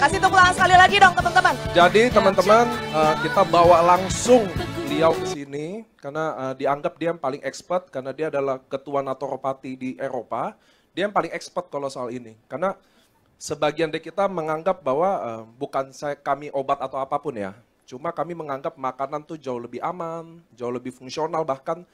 Kasih tepuk tangan sekali lagi dong teman-teman. Jadi teman-teman uh, kita bawa langsung beliau ke sini karena uh, dianggap dia yang paling expert karena dia adalah ketua naturopati di Eropa. Dia yang paling expert kalau soal ini. Karena sebagian dari kita menganggap bahwa uh, bukan saya kami obat atau apapun ya. Cuma kami menganggap makanan tuh jauh lebih aman, jauh lebih fungsional bahkan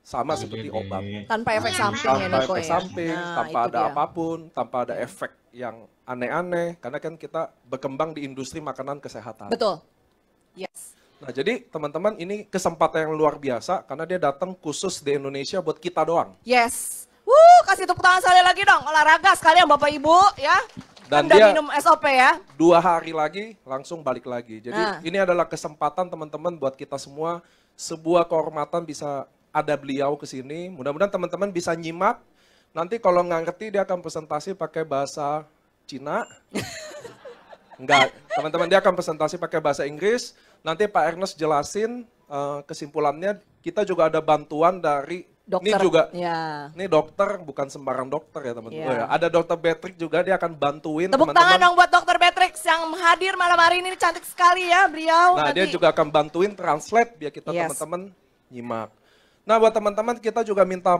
sama iya seperti obat. Tanpa efek ah, samping ya, tanpa ya, efek samping, nah, tanpa ada dia. apapun, tanpa ada iya. efek yang aneh-aneh karena kan kita berkembang di industri makanan kesehatan. Betul. Yes. Nah, jadi teman-teman ini kesempatan yang luar biasa karena dia datang khusus di Indonesia buat kita doang. Yes. Wuh, kasih tepuk tangan sekali lagi dong. Olahraga sekalian Bapak Ibu ya. Dan Anda dia minum SOP ya. Dua hari lagi langsung balik lagi. Jadi nah. ini adalah kesempatan teman-teman buat kita semua sebuah kehormatan bisa ada beliau ke sini. Mudah-mudahan teman-teman bisa nyimak. Nanti kalau nggak ngerti dia akan presentasi pakai bahasa Cina. Enggak, teman-teman dia akan presentasi pakai bahasa Inggris. Nanti Pak Ernest jelasin uh, kesimpulannya. Kita juga ada bantuan dari dokter. Ini juga, ya. ini dokter bukan sembarang dokter ya teman-teman. Ya. Oh, ya. Ada dokter Patrick juga dia akan bantuin Tepuk teman-teman. tangan dong buat dokter Patrick yang hadir malam hari ini cantik sekali ya beliau. Nah nanti. dia juga akan bantuin translate biar kita teman teman-teman nyimak. Nah buat teman-teman kita juga minta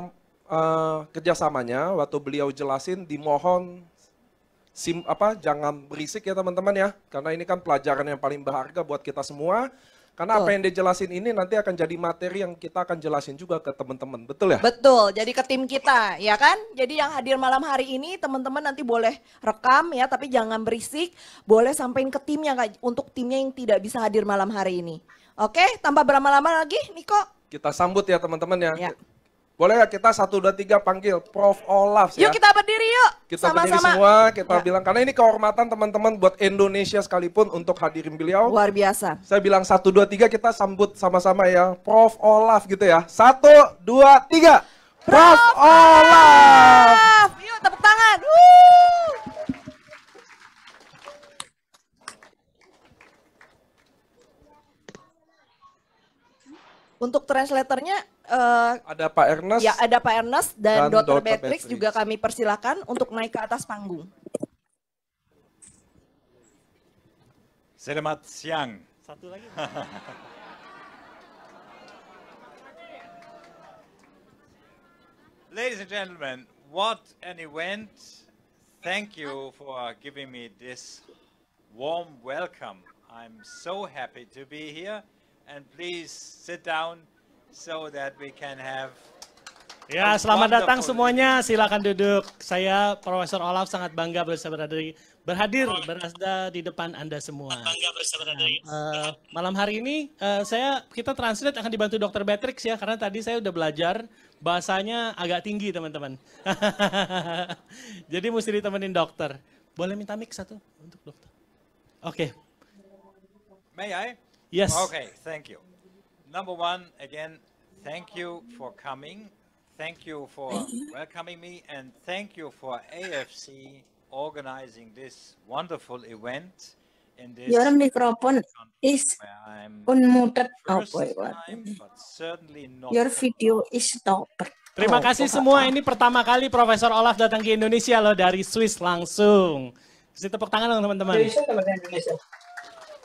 uh, kerjasamanya waktu beliau jelasin dimohon sim, apa jangan berisik ya teman-teman ya karena ini kan pelajaran yang paling berharga buat kita semua karena Betul. apa yang dijelasin ini nanti akan jadi materi yang kita akan jelasin juga ke teman-teman. Betul ya? Betul. Jadi ke tim kita, ya kan? Jadi yang hadir malam hari ini teman-teman nanti boleh rekam ya, tapi jangan berisik. Boleh sampaikan ke timnya untuk timnya yang tidak bisa hadir malam hari ini. Oke, tanpa berlama-lama lagi, Niko. Kita sambut ya teman-teman ya. ya. Boleh gak kita satu dua tiga panggil Prof Olaf ya? Yuk kita berdiri yuk. Kita Sama -sama. berdiri semua, kita ya. bilang karena ini kehormatan teman-teman buat Indonesia sekalipun untuk hadirin beliau. Luar biasa. Saya bilang satu dua tiga kita sambut sama-sama ya, Prof Olaf gitu ya. Satu dua tiga. Prof, Prof Olaf. Yuk tepuk tangan. Woo. Untuk translatornya Uh, ada Pak Ernest. Ya, ada Pak Ernest dan, dan Dr. Beatrix juga kami persilakan untuk naik ke atas panggung. Selamat siang. Satu lagi. Ladies and gentlemen, what an event. Thank you for giving me this warm welcome. I'm so happy to be here and please sit down so that we can have Ya, selamat datang semuanya. Silakan duduk. Saya Profesor Olaf sangat bangga bisa berada di berhadir berada di depan Anda semua. Bangga bisa berada nah, eh, malam hari ini uh, saya kita translate akan dibantu Dr. Beatrix ya karena tadi saya udah belajar bahasanya agak tinggi, teman-teman. Jadi mesti ditemenin dokter. Boleh minta mic satu untuk dokter. Oke. Okay. May I? Yes. Okay, thank you number one, again, thank you for coming. Thank you for welcoming me and thank you for AFC organizing this wonderful event in this Your microphone is unmuted. Oh, Your video is stopped. Terima kasih semua. Ini pertama kali Profesor Olaf datang ke Indonesia loh dari Swiss langsung. Kasih tepuk tangan dong teman-teman.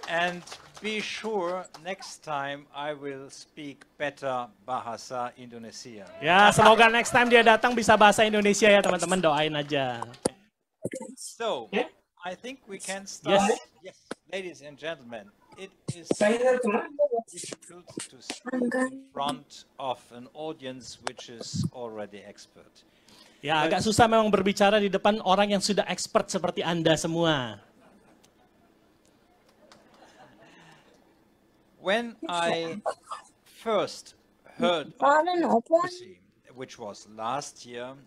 And be sure next time I will speak better bahasa Indonesia. Ya, semoga next time dia datang bisa bahasa Indonesia ya teman-teman, doain aja. So, ya? I think we can ya. start. Yes. yes, ladies and gentlemen, it is difficult to speak in front of an audience which is already expert. Ya, agak susah memang berbicara di depan orang yang sudah expert seperti Anda semua. when I first heard of democracy, which was last year,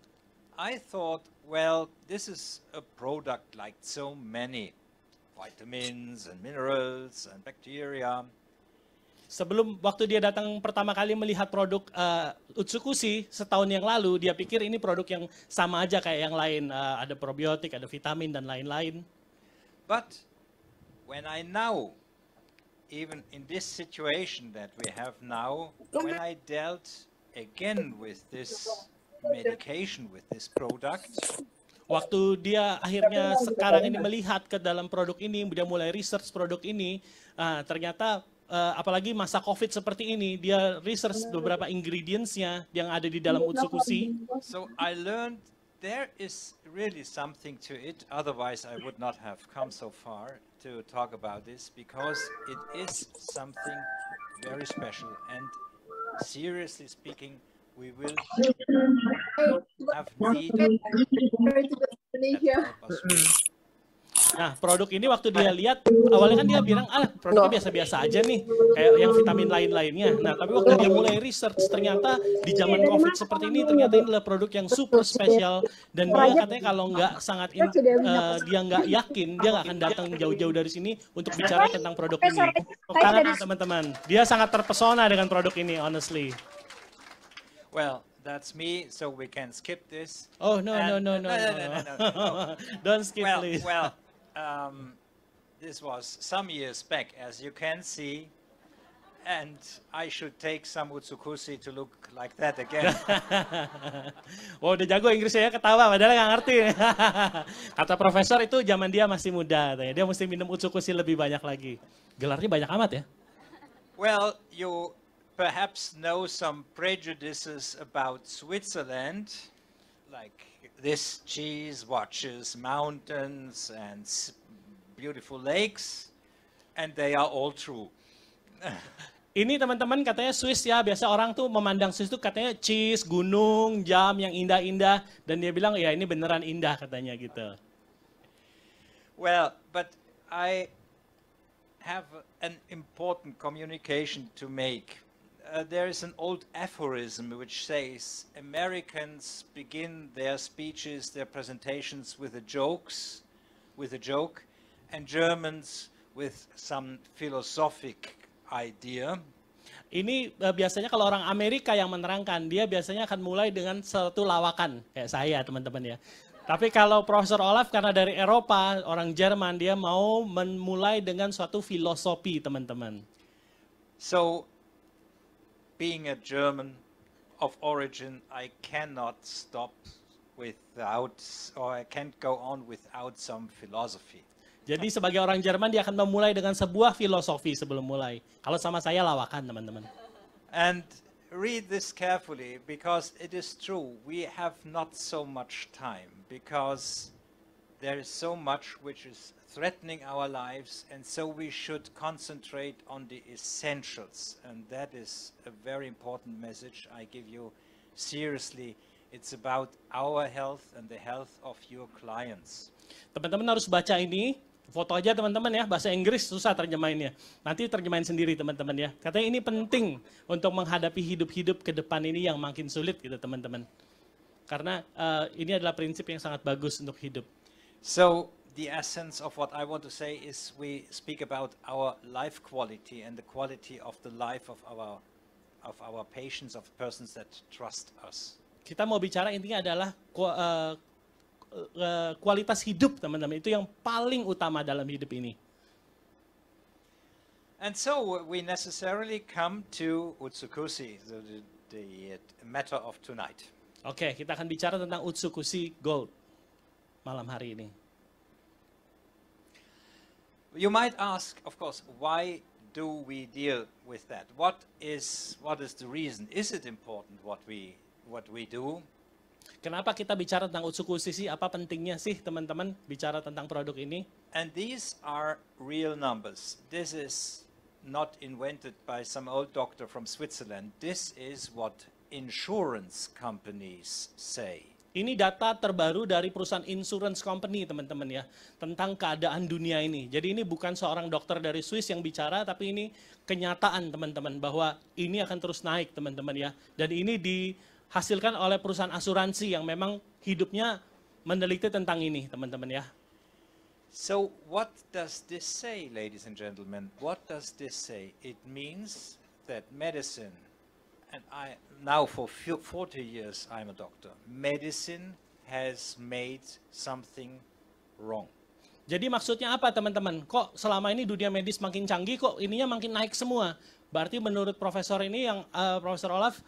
I thought, well, this is a product like so many vitamins and minerals and bacteria. Sebelum waktu dia datang pertama kali melihat produk uh, Utsukushi setahun yang lalu, dia pikir ini produk yang sama aja kayak yang lain, uh, ada probiotik, ada vitamin dan lain-lain. But when I now even in this situation that we have now, when I dealt again with this medication, with this product, Waktu dia akhirnya sekarang ini melihat ke dalam produk ini, dia mulai research produk ini, uh, ternyata uh, apalagi masa COVID seperti ini, dia research beberapa ingredientsnya yang ada di dalam utsukusi. So I learned there is really something to it, otherwise I would not have come so far. to talk about this because it is something very special. And seriously speaking, we will have need. Nah, produk ini waktu dia lihat awalnya kan dia bilang ah produknya biasa-biasa aja nih kayak yang vitamin lain-lainnya. Nah, tapi waktu dia mulai research ternyata di zaman iya, Covid seperti ini ternyata ini adalah produk yang super spesial dan dia katanya kalau nggak sangat kan in, uh, dia nggak yakin dia nggak akan datang jauh-jauh dari sini untuk bicara tentang produk ini. Karena teman-teman. Dia sangat terpesona dengan produk ini honestly. Well, that's me, so we can skip this. Oh no no no no no no no! no, no, no. Don't skip well, please. Well, um, this was some years back, as you can see, and I should take some Utsukusi to look like that again. wow, udah jago Inggris ya, ketawa padahal nggak ngerti. Kata profesor itu zaman dia masih muda, dia mesti minum Utsukusi lebih banyak lagi. Gelarnya banyak amat ya? Well, you perhaps know some prejudices about Switzerland, like this cheese watches mountains and beautiful lakes, and they are all true. Ini teman-teman katanya Swiss ya, biasa orang tuh memandang Swiss tuh katanya cheese, gunung, jam yang indah-indah dan dia bilang ya ini beneran indah katanya gitu. Well, but I have an important communication to make uh, there is an old aphorism which says Americans begin their speeches, their presentations with a jokes, with a joke, and Germans with some philosophic idea. Ini uh, biasanya kalau orang Amerika yang menerangkan, dia biasanya akan mulai dengan satu lawakan kayak saya teman-teman ya. Tapi kalau Profesor Olaf karena dari Eropa, orang Jerman dia mau memulai dengan suatu filosofi teman-teman. So being a German of origin, I cannot stop without, or I can't go on without some philosophy. Jadi sebagai orang Jerman dia akan memulai dengan sebuah filosofi sebelum mulai. Kalau sama saya lawakan teman-teman. And read this carefully because it is true we have not so much time because there is so much which is threatening our lives and so we should concentrate on the essentials and that is a very important message I give you seriously it's about our health and the health of your clients teman-teman harus baca ini foto aja teman-teman ya bahasa Inggris susah terjemahinnya nanti terjemahin sendiri teman-teman ya katanya ini penting untuk menghadapi hidup-hidup ke depan ini yang makin sulit gitu teman-teman karena uh, ini adalah prinsip yang sangat bagus untuk hidup so the essence of what I want to say is we speak about our life quality and the quality of the life of our of our patients of persons that trust us. Kita mau bicara intinya adalah uh, uh, kualitas hidup teman-teman itu yang paling utama dalam hidup ini. And so we necessarily come to Utsukusi, the, the, the matter of tonight. Oke, okay, kita akan bicara tentang Utsukusi Gold malam hari ini. You might ask, of course, why do we deal with that? What is what is the reason? Is it important what we what we do? Kenapa kita bicara tentang Utsukushi sih? Apa pentingnya sih teman-teman bicara tentang produk ini? And these are real numbers. This is not invented by some old doctor from Switzerland. This is what insurance companies say. Ini data terbaru dari perusahaan insurance company teman-teman ya, tentang keadaan dunia ini. Jadi ini bukan seorang dokter dari Swiss yang bicara, tapi ini kenyataan teman-teman bahwa ini akan terus naik teman-teman ya. Dan ini dihasilkan oleh perusahaan asuransi yang memang hidupnya meneliti tentang ini teman-teman ya. So what does this say, ladies and gentlemen? What does this say? It means that medicine And I, now for 40 years, I'm a doctor. Medicine has made something wrong. Jadi maksudnya apa teman-teman? Kok selama ini dunia medis makin canggih, kok ininya makin naik semua? Berarti menurut profesor ini yang uh, Profesor Olaf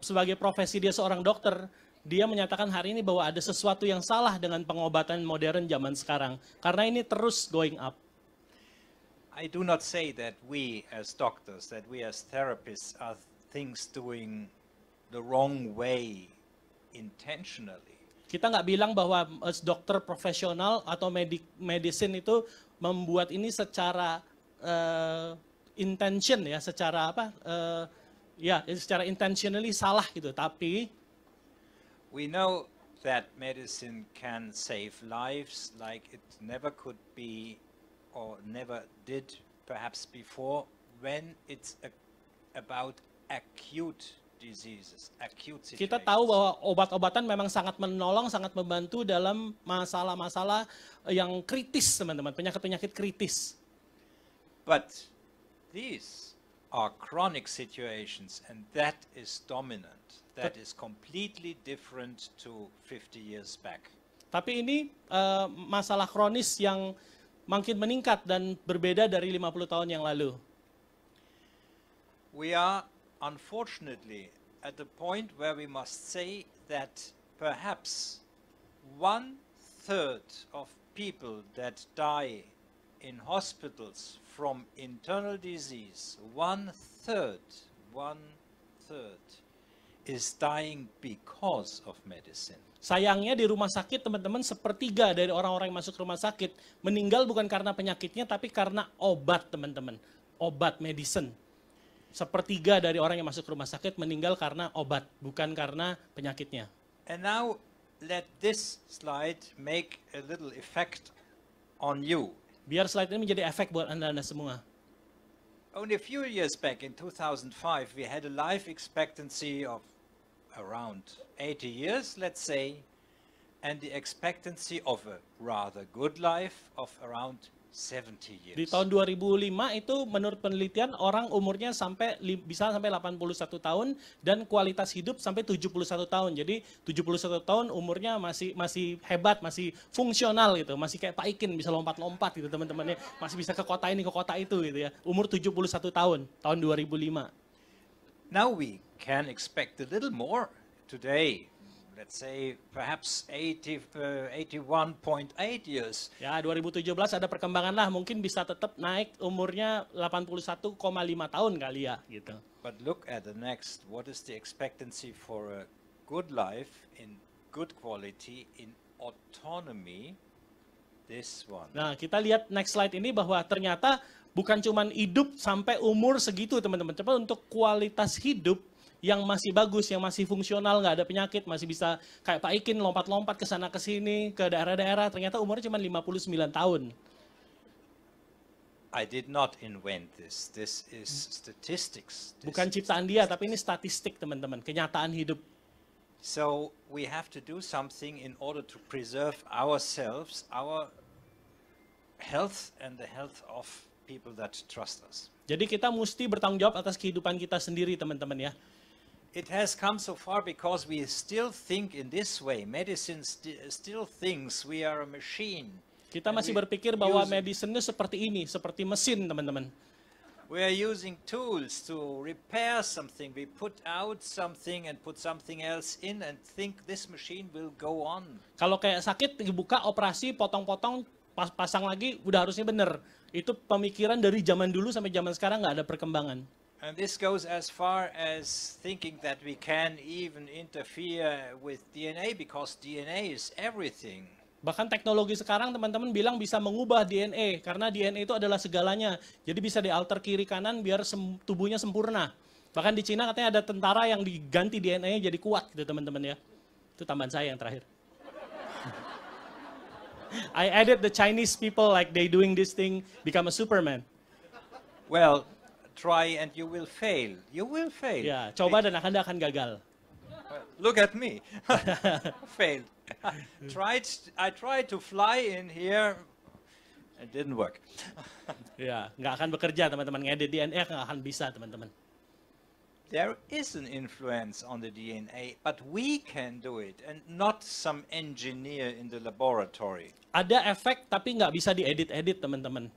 sebagai profesi dia seorang dokter, dia menyatakan hari ini bahwa ada sesuatu yang salah dengan pengobatan modern zaman sekarang karena ini terus going up. I do not say that we as doctors, that we as therapists are things doing the wrong way intentionally. Kita nggak bilang bahwa mm, dokter profesional atau medik medicine itu membuat ini secara uh, intention ya, secara apa? Uh, ya, yeah, secara intentionally salah gitu. Tapi we know that medicine can save lives like it never could be or never did perhaps before when it's a, about acute diseases, acute situations. Kita tahu bahwa obat-obatan memang sangat menolong, sangat membantu dalam masalah-masalah yang kritis, teman-teman, penyakit-penyakit kritis. But these are chronic situations and that is dominant. That is completely different to 50 years back. Tapi ini uh, masalah kronis yang makin meningkat dan berbeda dari 50 tahun yang lalu. We are unfortunately at the point where we must say that perhaps one third of people that die in hospitals from internal disease, one third, one third is dying because of medicine. Sayangnya di rumah sakit teman-teman sepertiga dari orang-orang yang masuk rumah sakit meninggal bukan karena penyakitnya tapi karena obat teman-teman. Obat medicine. sepertiga dari orang yang masuk ke rumah sakit meninggal karena obat, bukan karena penyakitnya. And now let this slide make a little effect on you. Biar slide ini menjadi efek buat Anda-anda semua. Only a few years back in 2005 we had a life expectancy of around 80 years, let's say, and the expectancy of a rather good life of around di tahun 2005 itu menurut penelitian orang umurnya sampai bisa sampai 81 tahun dan kualitas hidup sampai 71 tahun. Jadi 71 tahun umurnya masih masih hebat, masih fungsional gitu, masih kayak Pak Ikin bisa lompat-lompat gitu teman-temannya, masih bisa ke kota ini ke kota itu gitu ya. Umur 71 tahun tahun 2005. Now we can expect a little more today let's say perhaps 80 uh, 81.8 years. Ya, 2017 ada perkembangan lah, mungkin bisa tetap naik umurnya 81,5 tahun kali ya gitu. But look at the next, what is the expectancy for a good life in good quality in autonomy? This one. Nah, kita lihat next slide ini bahwa ternyata bukan cuman hidup sampai umur segitu teman-teman. Coba untuk kualitas hidup yang masih bagus, yang masih fungsional, nggak ada penyakit, masih bisa kayak Pak Ikin lompat-lompat ke sana ke sini, ke daerah-daerah, ternyata umurnya cuma 59 tahun. I did not invent this. This is hmm. statistics. Bukan ciptaan dia, tapi ini statistik, teman-teman, kenyataan hidup. So we have to do something in order to preserve ourselves, our health and the health of people that trust us. Jadi kita mesti bertanggung jawab atas kehidupan kita sendiri, teman-teman ya it has come so far because we still think in this way. Medicine st still thinks we are a machine. Kita masih berpikir bahwa medicine seperti ini, seperti mesin, teman-teman. We are using tools to repair something. We put out something and put something else in and think this machine will go on. Kalau kayak sakit dibuka operasi potong-potong pasang lagi udah harusnya bener. Itu pemikiran dari zaman dulu sampai zaman sekarang nggak ada perkembangan. And this goes as far as thinking that we can even interfere with DNA because DNA is everything. Bahkan teknologi sekarang teman-teman bilang bisa mengubah DNA karena DNA itu adalah segalanya. Jadi bisa dialter kiri kanan biar sem tubuhnya sempurna. Bahkan di Cina katanya ada tentara yang diganti DNA-nya jadi kuat gitu teman-teman ya. Itu tambahan saya yang terakhir. I added the Chinese people like they doing this thing become a superman. Well, try and you will fail. You will fail. Yeah, coba dan Anda akan gagal. Look at me. Failed. tried I tried to fly in here. It didn't work. ya, nggak akan bekerja teman-teman. Ngedit DNA nggak akan bisa teman-teman. There is an influence on the DNA, but we can do it, and not some engineer in the laboratory. Ada efek tapi nggak bisa diedit-edit teman-teman.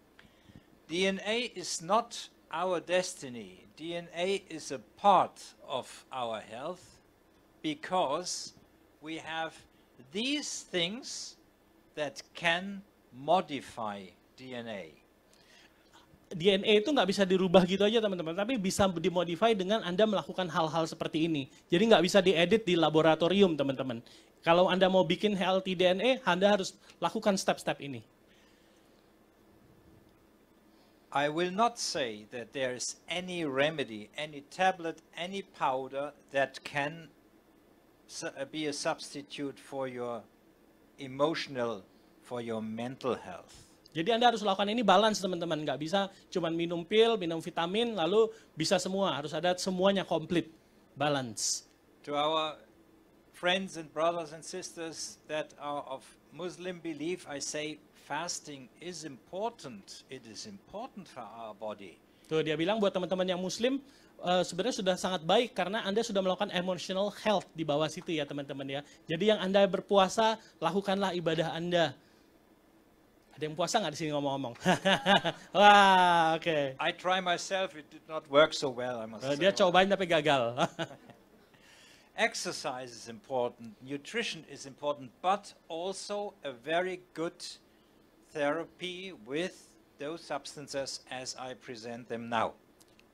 DNA is not our destiny. DNA is a part of our health because we have these things that can modify DNA. DNA itu nggak bisa dirubah gitu aja teman-teman, tapi bisa dimodify dengan Anda melakukan hal-hal seperti ini. Jadi nggak bisa diedit di laboratorium teman-teman. Kalau Anda mau bikin healthy DNA, Anda harus lakukan step-step ini. I will not say that there is any remedy, any tablet, any powder that can uh, be a substitute for your emotional, for your mental health. Jadi Anda harus lakukan ini balance teman-teman, nggak bisa cuma minum pil, minum vitamin, lalu bisa semua, harus ada semuanya komplit, balance. To our friends and brothers and sisters that are of Muslim belief, I say fasting is important. It is important for our body. Tuh dia bilang buat teman-teman yang muslim eh, sebenarnya sudah sangat baik karena Anda sudah melakukan emotional health di bawah situ ya teman-teman ya. Jadi yang Anda berpuasa, lakukanlah ibadah Anda. Ada yang puasa nggak di sini ngomong-ngomong? Wah, oke. I try myself, it did not work so well. I must eh, Dia say. cobain tapi gagal. Exercise is important, nutrition is important, but also a very good therapy with those substances as I present them now.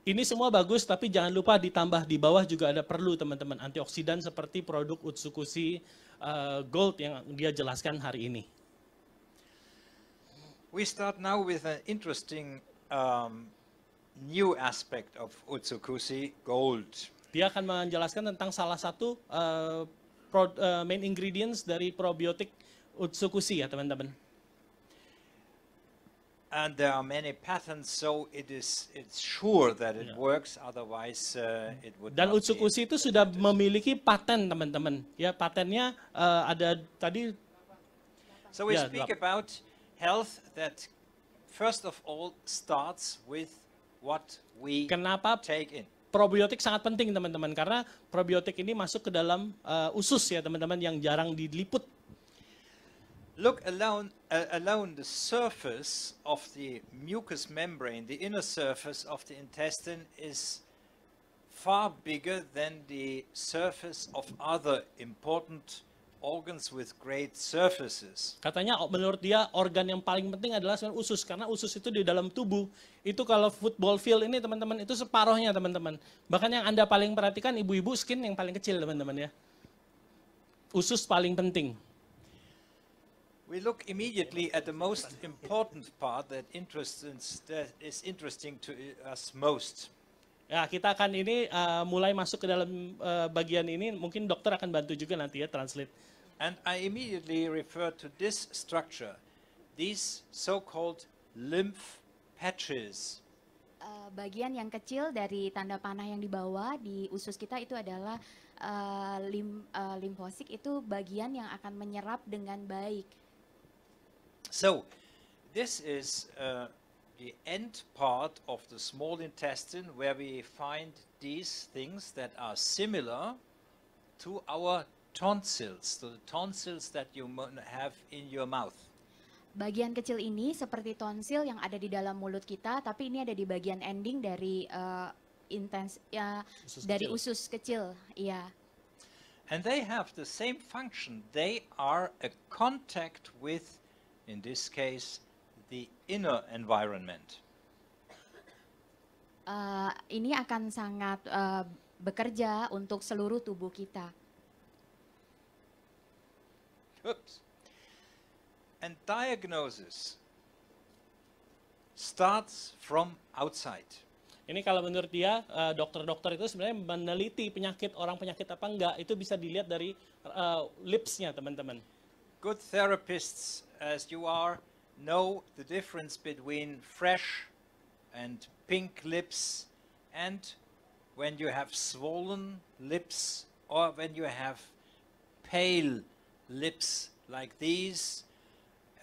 Ini semua bagus, tapi jangan lupa ditambah di bawah juga ada perlu teman-teman antioksidan seperti produk utsukusi uh, eh, Gold yang dia jelaskan hari ini. We start now with an interesting um, new aspect of Utsukushi Gold. Dia akan menjelaskan tentang salah satu uh, eh, pro, uh, eh, main ingredients dari probiotik utsukusi ya teman-teman and there are many patents, so it is it's sure that it yeah. works. Otherwise, uh, it would. Dan Utsukushi itu sudah memiliki paten, teman-teman. Ya, patennya uh, ada tadi. So we yeah, speak lap. about health that first of all starts with what we Kenapa take in. Probiotik sangat penting teman-teman karena probiotik ini masuk ke dalam uh, usus ya teman-teman yang jarang diliput. Look alone uh, alone the surface of the mucous membrane, the inner surface of the intestine is far bigger than the surface of other important organs with great surfaces. Katanya menurut dia organ yang paling penting adalah usus karena usus itu di dalam tubuh. Itu kalau football field ini teman-teman itu separohnya teman-teman. Bahkan yang Anda paling perhatikan ibu-ibu skin yang paling kecil teman-teman ya. Usus paling penting. We look immediately at the most important part that interests that is interesting to uh, us most. Ya, kita akan ini uh, mulai masuk ke dalam uh, bagian ini. Mungkin dokter akan bantu juga nanti ya translate. And I immediately refer to this structure, these so-called lymph patches. Uh, bagian yang kecil dari tanda panah yang dibawa di usus kita itu adalah uh, lim, uh, limfosit itu bagian yang akan menyerap dengan baik So this is uh, the end part of the small intestine where we find these things that are similar to our tonsils, to the tonsils that you have in your mouth. Bagian kecil ini seperti tonsil yang ada di dalam mulut kita, tapi ini ada di bagian ending dari uh, intens ya usus dari kecil. usus kecil, ya. And they have the same function. They are a contact with in this case, the inner environment. Uh, ini akan sangat uh, bekerja untuk seluruh tubuh kita. Oops. And diagnosis starts from outside. Ini kalau menurut dia eh, dokter-dokter itu sebenarnya meneliti penyakit orang penyakit apa enggak itu bisa dilihat dari uh, lipsnya teman-teman. Good therapists as you are know the difference between fresh and pink lips and when you have swollen lips or when you have pale lips like these.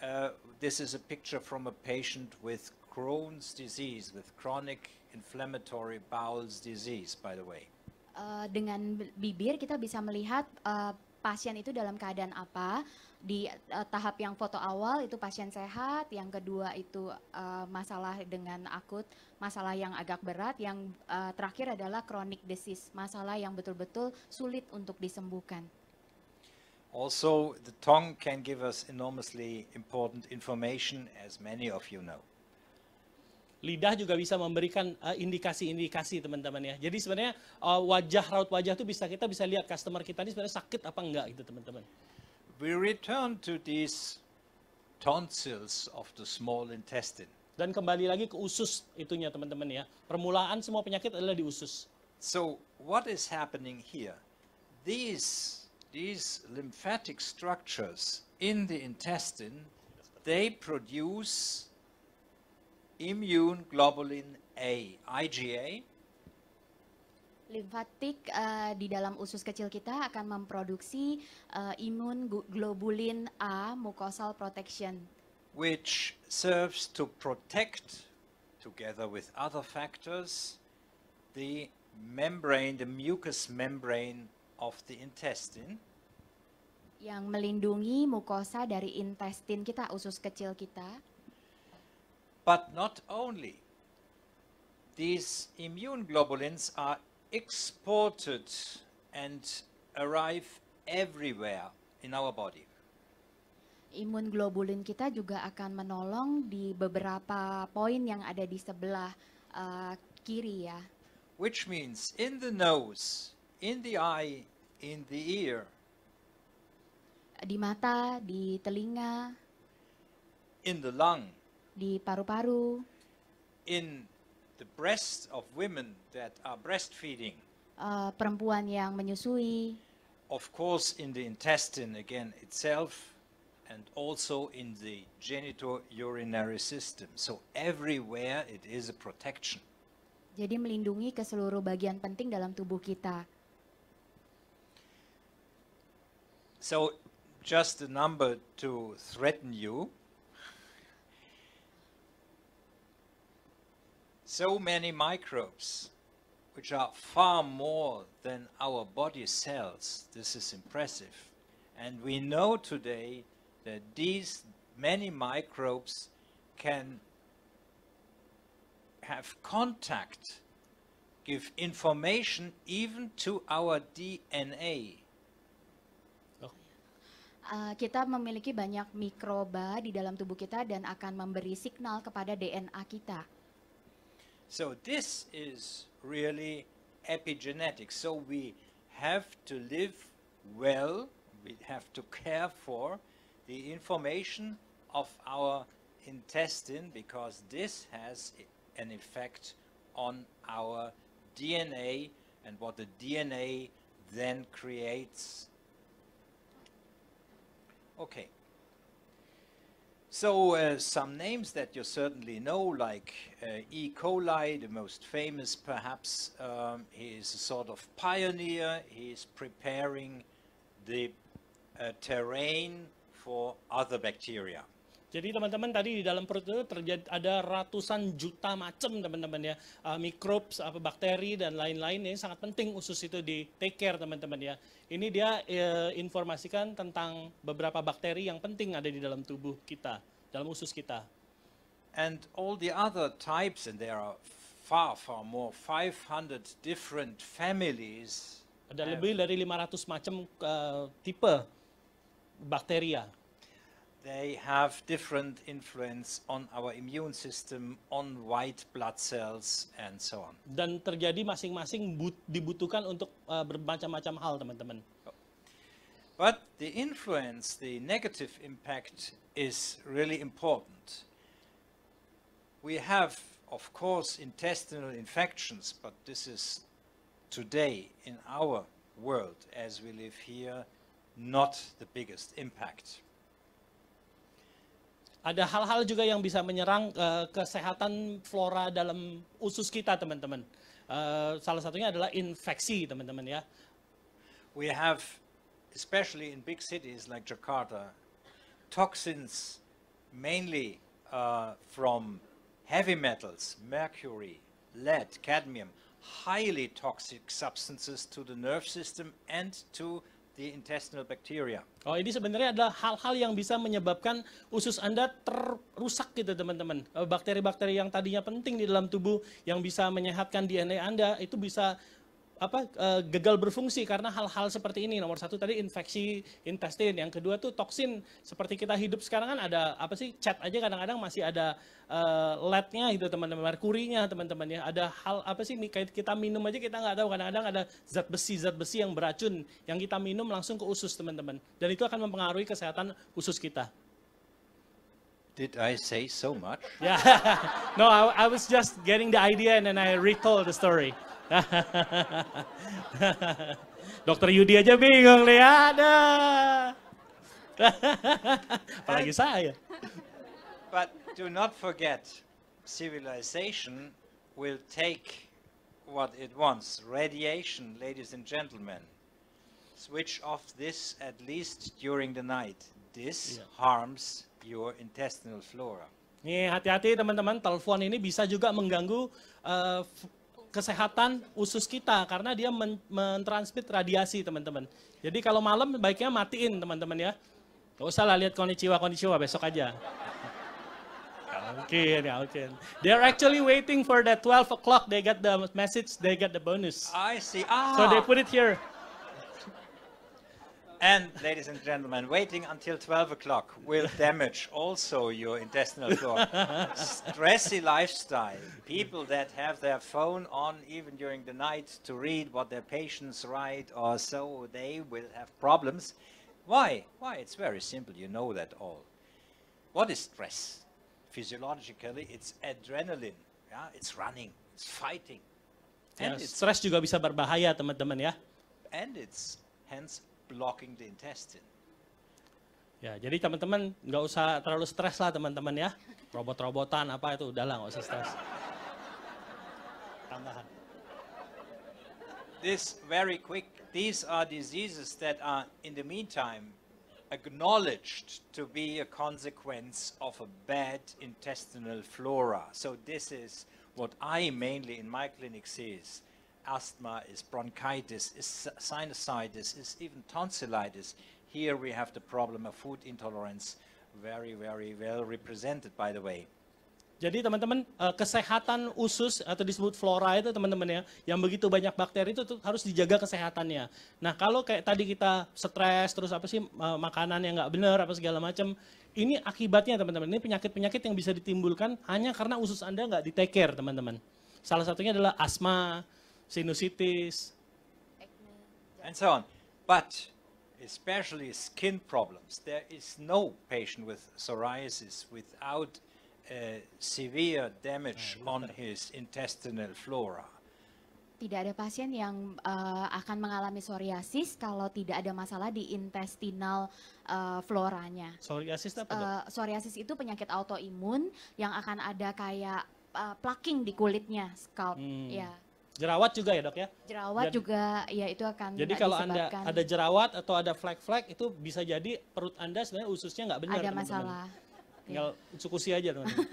Uh, this is a picture from a patient with Crohn's disease, with chronic inflammatory bowels disease, by the way. Uh, dengan bibir kita bisa melihat uh, pasien itu dalam keadaan apa, di uh, tahap yang foto awal itu pasien sehat, yang kedua itu uh, masalah dengan akut, masalah yang agak berat, yang uh, terakhir adalah chronic disease, masalah yang betul-betul sulit untuk disembuhkan. Also, the tongue can give us enormously important information, as many of you know. Lidah juga bisa memberikan indikasi-indikasi uh, teman-teman ya. Jadi sebenarnya uh, wajah raut wajah itu bisa kita bisa lihat customer kita ini sebenarnya sakit apa enggak gitu teman-teman. We return to these tonsils of the small intestine. Dan kembali lagi ke usus itunya teman-teman ya. Permulaan semua penyakit adalah di usus. So what is happening here? These these lymphatic structures in the intestine they produce immune globulin A, IgA, Limfatik uh, eh, di dalam usus kecil kita akan memproduksi uh, imun globulin A mucosal protection which serves to protect together with other factors the membrane the mucous membrane of the intestine yang melindungi mukosa dari intestin kita usus kecil kita but not only these immune globulins are exported and arrive everywhere in our body. Imun globulin kita juga akan menolong di beberapa poin yang ada di sebelah uh, kiri ya. Which means in the nose, in the eye, in the ear. Di mata, di telinga. In the lung. Di paru-paru. In the breasts of women that are breastfeeding. Uh, perempuan yang menyusui. Of course, in the intestine again itself, and also in the genitourinary system. So everywhere it is a protection. Jadi melindungi ke seluruh bagian penting dalam tubuh kita. So just a number to threaten you. so many microbes, which are far more than our body cells. This is impressive. And we know today that these many microbes can have contact, give information even to our DNA. Oh. Uh, kita memiliki banyak mikroba di dalam tubuh kita dan akan memberi signal kepada DNA kita. So this is really epigenetics. So we have to live well, we have to care for the information of our intestine because this has an effect on our DNA and what the DNA then creates. Okay, so uh, some names that you certainly know, like uh, E. coli, the most famous perhaps, um, he is a sort of pioneer. He is preparing the uh, terrain for other bacteria. Jadi teman-teman tadi di dalam perut itu terjadi ada ratusan juta macam teman-teman ya uh, eh, mikrobes apa bakteri dan lain-lain ini sangat penting usus itu di take care teman-teman ya. Ini dia uh, informasikan tentang beberapa bakteri yang penting ada di dalam tubuh kita, dalam usus kita. And all the other types and there are far far more 500 different families. Ada lebih dari 500 macam uh, tipe bakteria. they have different influence on our immune system, on white blood cells, and so on. Dan terjadi masing-masing dibutuhkan untuk uh, bermacam-macam hal, teman-teman. But the influence, the negative impact, is really important. We have, of course, intestinal infections, but this is today in our world as we live here, not the biggest impact. ada hal-hal juga yang bisa menyerang uh, kesehatan flora dalam usus kita, teman-teman. Uh, salah satunya adalah infeksi, teman-teman ya. We have, especially in big cities like Jakarta, toxins mainly uh, from heavy metals, mercury, lead, cadmium, highly toxic substances to the nerve system and to the intestinal bacteria. Oh, ini sebenarnya adalah hal-hal yang bisa menyebabkan usus Anda terusak gitu, teman-teman. Eh, bakteri-bakteri yang tadinya penting di dalam tubuh yang bisa menyehatkan DNA Anda itu bisa apa uh, gagal berfungsi karena hal-hal seperti ini. Nomor satu tadi infeksi intestin, yang kedua tuh toksin. Seperti kita hidup sekarang kan ada apa sih cat aja kadang-kadang masih ada uh, lednya itu gitu teman-teman, merkurinya teman-teman ya. Ada hal apa sih kayak kita minum aja kita nggak tahu kadang-kadang ada zat besi zat besi yang beracun yang kita minum langsung ke usus teman-teman. Dan itu akan mempengaruhi kesehatan usus kita. Did I say so much? Yeah. no, I, I was just getting the idea and then I retold the story. Dokter Yudi aja bingung nih, ada. Apalagi eh. saya. But do not forget, civilization will take what it wants. Radiation, ladies and gentlemen. Switch off this at least during the night. This yeah. harms your intestinal flora. Nih, hati-hati teman-teman, telepon ini bisa juga mengganggu uh, kesehatan usus kita karena dia mentransmit radiasi teman-teman. Jadi kalau malam baiknya matiin teman-teman ya. Gak usah lah lihat kondisi konnichiwa besok aja. oke oke they mungkin. They're actually waiting for that 12 o'clock. They get the message, they get the bonus. I see. Ah. So they put it here. And ladies and gentlemen, waiting until 12 o'clock will damage also your intestinal flora. Stressy lifestyle, people that have their phone on even during the night to read what their patients write or so, they will have problems. Why? Why? It's very simple, you know that all. What is stress? Physiologically, it's adrenaline. Yeah, it's running, it's fighting. And it's stress juga bisa berbahaya, teman-teman ya. And it's hence blocking the intestine. Ya, jadi teman-teman nggak usah terlalu stres lah teman-teman ya. Robot-robotan apa itu udahlah nggak usah stres. Tambahan. This very quick. These are diseases that are in the meantime acknowledged to be a consequence of a bad intestinal flora. So this is what I mainly in my clinic sees. asthma, is bronchitis, is sinusitis, is even tonsillitis. Here we have the problem of food intolerance very, very well represented by the way. Jadi teman-teman eh, kesehatan usus atau disebut flora itu teman-teman ya, yang begitu banyak bakteri itu harus dijaga kesehatannya. Nah kalau kayak tadi kita stres terus apa sih eh, makanan yang nggak benar apa segala macam, ini akibatnya teman-teman ini penyakit-penyakit yang bisa ditimbulkan hanya karena usus anda nggak di teman-teman. Salah satunya adalah asma, sinusitis, and so on. But especially skin problems. There is no patient with psoriasis without uh, severe damage on his intestinal flora. Tidak ada pasien yang uh, akan mengalami psoriasis kalau tidak ada masalah di intestinal uh, floranya. Psoriasis apa uh, dok? Uh, psoriasis itu penyakit autoimun yang akan ada kayak uh, plucking di kulitnya, scalp. Hmm. Ya. Jerawat juga ya dok ya? Jerawat jadi, juga ya itu akan Jadi kalau Anda ada jerawat atau ada flek-flek itu bisa jadi perut Anda sebenarnya ususnya nggak benar. Ada teman -teman. masalah. Tinggal yeah. cukusi aja teman, -teman.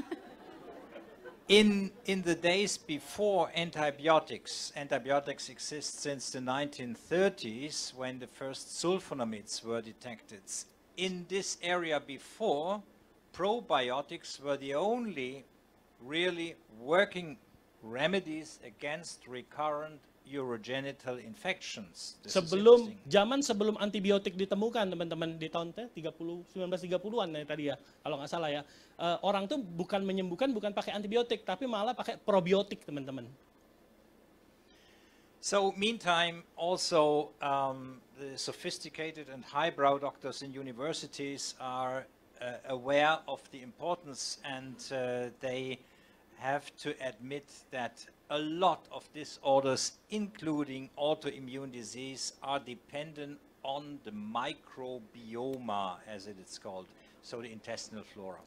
in, in the days before antibiotics, antibiotics exist since the 1930s when the first sulfonamides were detected. In this area before, probiotics were the only really working remedies against recurrent urogenital infections. This sebelum zaman sebelum antibiotik ditemukan teman-teman di tahun 30 1930-an ya, tadi ya kalau nggak salah ya uh, orang tuh bukan menyembuhkan bukan pakai antibiotik tapi malah pakai probiotik teman-teman. So meantime, also um, the sophisticated and highbrow doctors in universities are uh, aware of the importance and uh, they have to admit that a lot of disorders, including autoimmune disease, are dependent on the microbioma, as it is called, so the intestinal flora.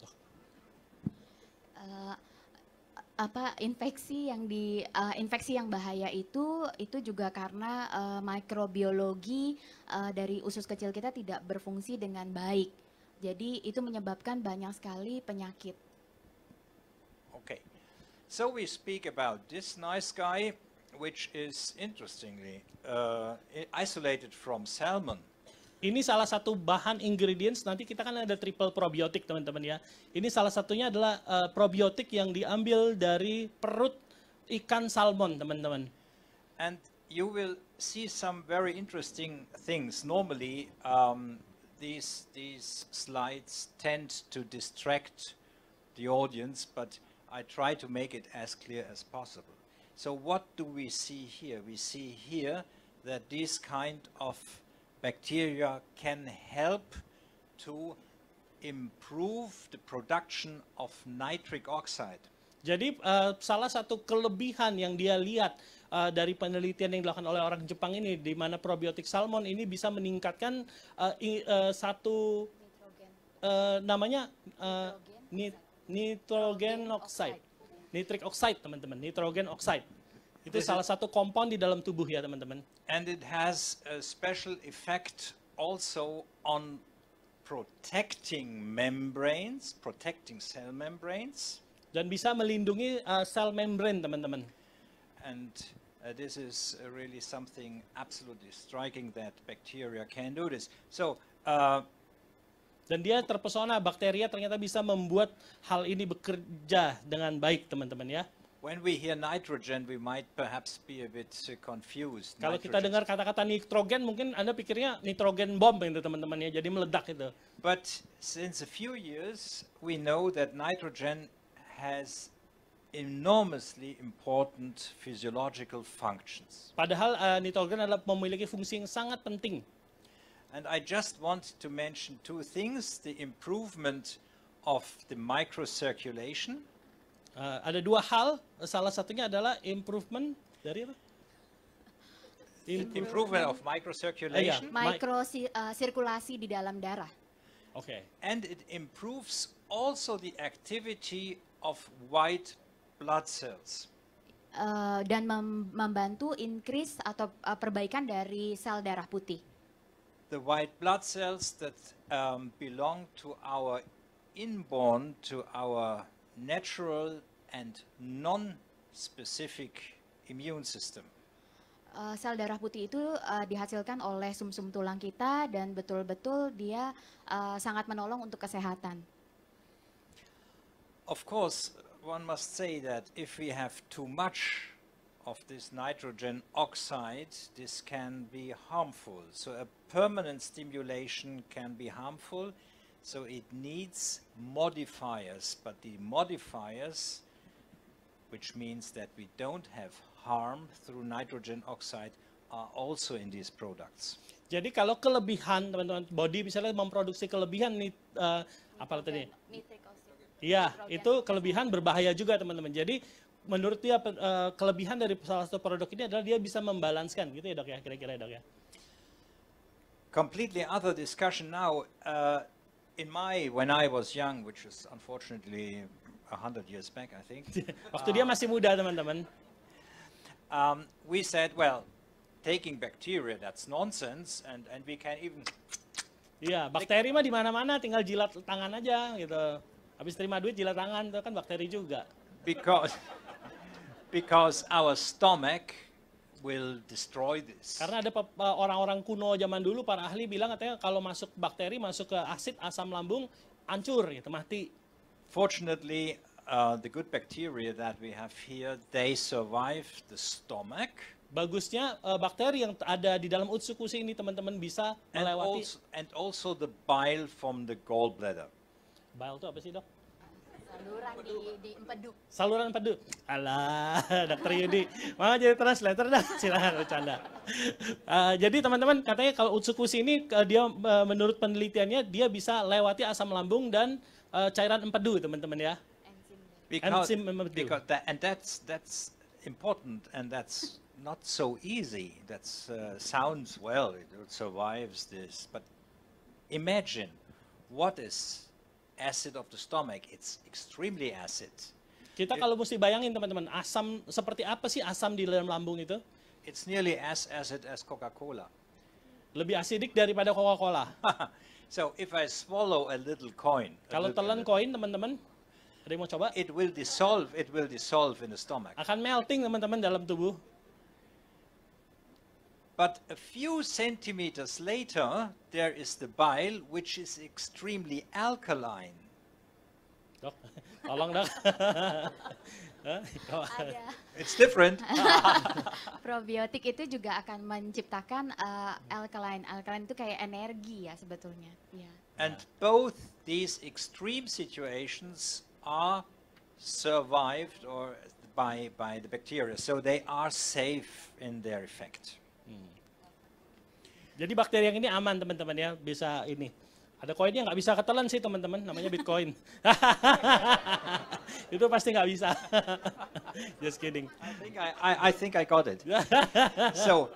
Uh, apa infeksi yang di uh, infeksi yang bahaya itu itu juga karena uh, mikrobiologi uh, dari usus kecil kita tidak berfungsi dengan baik. Jadi itu menyebabkan banyak sekali penyakit. So we speak about this nice guy, which is interestingly uh, isolated from salmon. Ini salah satu bahan ingredients nanti kita kan ada triple probiotik teman-teman ya. Ini salah satunya adalah uh, probiotik yang diambil dari perut ikan salmon teman-teman. And you will see some very interesting things. Normally um, these these slides tend to distract the audience, but I try to make it as clear as possible. So what do we see here? We see here that these kind of bacteria can help to improve the production of nitric oxide. Jadi uh, salah satu kelebihan yang dia lihat uh, dari penelitian yang dilakukan oleh orang Jepang ini, di mana probiotik salmon ini bisa meningkatkan uh, i, uh, satu uh, namanya uh, nit nitrogen oxide. Nitric oxide, teman-teman. Nitrogen oxide. Itu Is salah it... satu kompon di dalam tubuh ya, teman-teman. And it has a special effect also on protecting membranes, protecting cell membranes. Dan bisa melindungi uh, sel membran, teman-teman. And uh, this is uh, really something absolutely striking that bacteria can do this. So, uh, dan dia terpesona bakteria ternyata bisa membuat hal ini bekerja dengan baik, teman-teman ya. When we hear nitrogen, we might perhaps be a bit confused. Kalau kita dengar kata-kata nitrogen, mungkin Anda pikirnya nitrogen bom itu teman-teman ya, jadi meledak itu. But since a few years, we know that nitrogen has enormously important physiological functions. Padahal uh, nitrogen adalah memiliki fungsi yang sangat penting And I just want to mention two things, the improvement of the microcirculation. Uh, ada dua hal, salah satunya adalah improvement dari apa? Improvement, of microcirculation. Uh, eh, yeah. Mikrosirkulasi eh, uh, di dalam darah. Okay. And it improves also the activity of white blood cells. Uh, dan mem membantu increase atau uh, perbaikan dari sel darah putih. the white blood cells that um, belong to our inborn, to our natural and non-specific immune system. Uh, sel darah putih itu uh, dihasilkan oleh sumsum -sum tulang kita dan betul-betul dia uh, sangat menolong untuk kesehatan. Of course, one must say that if we have too much of this nitrogen oxide, this can be harmful. So a permanent stimulation can be harmful. So it needs modifiers, but the modifiers, which means that we don't have harm through nitrogen oxide, are also in these products. Jadi kalau kelebihan teman-teman body misalnya memproduksi kelebihan nih eh, uh, apa tadi? Iya, itu kelebihan berbahaya juga teman-teman. Jadi menurut dia eh, kelebihan dari salah satu produk ini adalah dia bisa membalanskan gitu ya dok ya kira-kira dok ya. Completely other discussion now. Uh, in my when I was young, which is unfortunately a hundred years back, I think. Waktu uh, dia masih muda teman-teman. Um, we said, well, taking bacteria that's nonsense, and and we can even. Iya, yeah, bakteri mah di mana-mana, tinggal jilat tangan aja gitu. Habis terima duit jilat tangan, itu kan bakteri juga. Because Because our stomach will destroy this. Karena ada eh, orang-orang kuno zaman dulu para ahli bilang katanya kalau masuk bakteri masuk ke asid asam lambung hancur gitu mati. Fortunately uh, the good bacteria that we have here they survive the stomach. Bagusnya uh, bakteri yang ada di dalam usus ini teman-teman bisa melewati. And also, and also the bile from the gallbladder. Bile itu apa sih dok? Saluran di, di empedu. Saluran empedu. Alah, Dokter Yudi. Mau jadi translator dah, silahkan bercanda. Uh, jadi teman-teman katanya kalau utsukusi ini uh, dia uh, menurut penelitiannya dia bisa lewati asam lambung dan uh, cairan empedu teman-teman ya. Enzim empedu. Because that, and that's that's important and that's not so easy. That uh, sounds well. It survives this, but imagine what is acid of the stomach. It's extremely acid. Kita kalau mesti bayangin teman-teman, asam seperti apa sih asam di dalam lambung itu? It's nearly as acid as Coca-Cola. Lebih asidik daripada Coca-Cola. so if I swallow a little coin. kalau telan koin teman-teman, ada yang mau coba? It will dissolve, it will dissolve in the stomach. Akan melting teman-teman dalam tubuh. But a few centimeters later, there is the bile, which is extremely alkaline. It's different. Probiotik itu juga akan menciptakan eh, alkaline. Alkaline itu kayak energi ya sebetulnya. And both these extreme situations are survived or by by the bacteria, so they are safe in their effect. Hmm. Jadi bakteri yang ini aman teman-teman ya, bisa ini. Ada koinnya nggak bisa ketelan sih teman-teman, namanya Bitcoin. Itu pasti nggak bisa. Just kidding. I think I, I, I think I got it. so,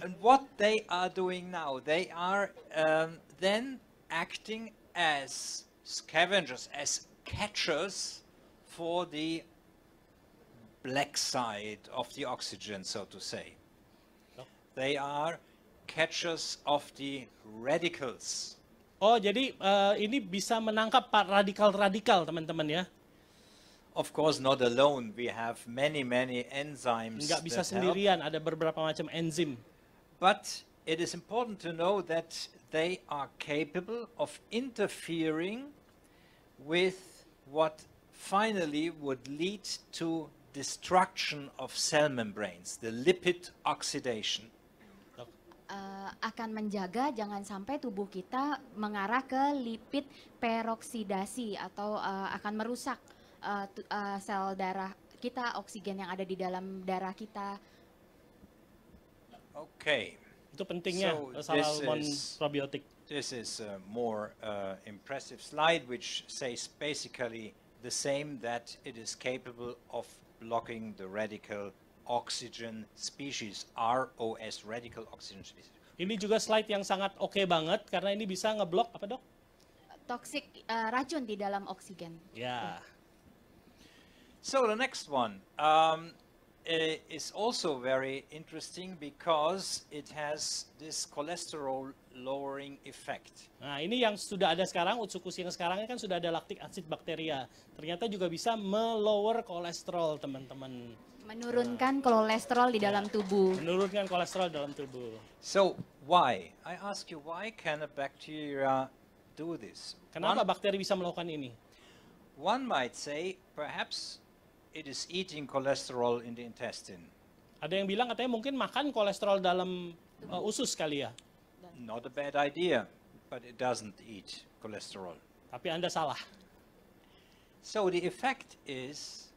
and what they are doing now, they are um, then acting as scavengers, as catchers for the black side of the oxygen, so to say. They are catchers of the radicals. Oh, jadi uh, ini bisa menangkap radikal-radikal, teman-teman ya. Of course not alone. We have many many enzymes. Enggak bisa sendirian, help. ada beberapa macam enzim. But it is important to know that they are capable of interfering with what finally would lead to destruction of cell membranes, the lipid oxidation. Eh, akan menjaga jangan sampai tubuh kita mengarah ke lipid peroksidasi atau uh, akan merusak uh, uh, sel darah kita, oksigen yang ada di dalam darah kita. Okay. Itu pentingnya so salaman probiotik. This is a more uh, impressive slide which says basically the same that it is capable of blocking the radical oxygen species, ROS, radical oxygen species. Ini juga slide yang sangat oke okay banget karena ini bisa ngeblok apa dok? Toxic uh, racun di dalam oksigen. Ya. Yeah. So the next one um, eh, is also very interesting because it has this cholesterol lowering effect. Nah ini yang sudah ada sekarang, utsukus yang sekarang kan sudah ada lactic acid bakteria. Ternyata juga bisa melower kolesterol teman-teman. Menurunkan kolesterol di dalam tubuh. Menurunkan kolesterol dalam tubuh. So why? I ask you why can a bacteria do this? Kenapa one, bakteri bisa melakukan ini? One might say perhaps it is eating cholesterol in the intestine. Ada yang bilang katanya mungkin makan kolesterol dalam uh, usus kali ya. Not a bad idea, but it doesn't eat cholesterol. Tapi Anda salah. So the effect is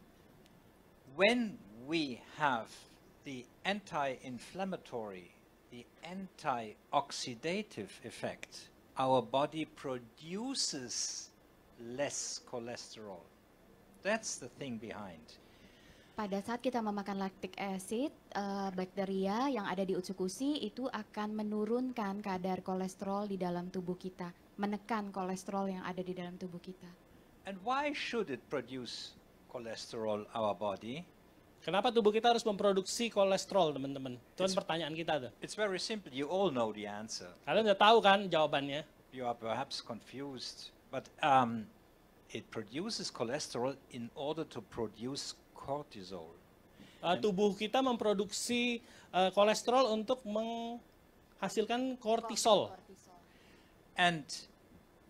when we have the anti-inflammatory, the anti-oxidative effect. Our body produces less cholesterol. That's the thing behind. Pada saat kita memakan lactic acid, uh, bakteria yang ada di usus-usus itu akan menurunkan kadar kolesterol di dalam tubuh kita, menekan kolesterol yang ada di dalam tubuh kita. And why should it produce cholesterol our body? Kenapa tubuh kita harus memproduksi kolesterol, teman-teman? Itu kan pertanyaan kita tuh. It's very simple. You all know the answer. Kalian udah tahu kan jawabannya? You are perhaps confused, but um, it produces cholesterol in order to produce cortisol. Uh, tubuh kita memproduksi uh, kolesterol untuk menghasilkan kortisol. And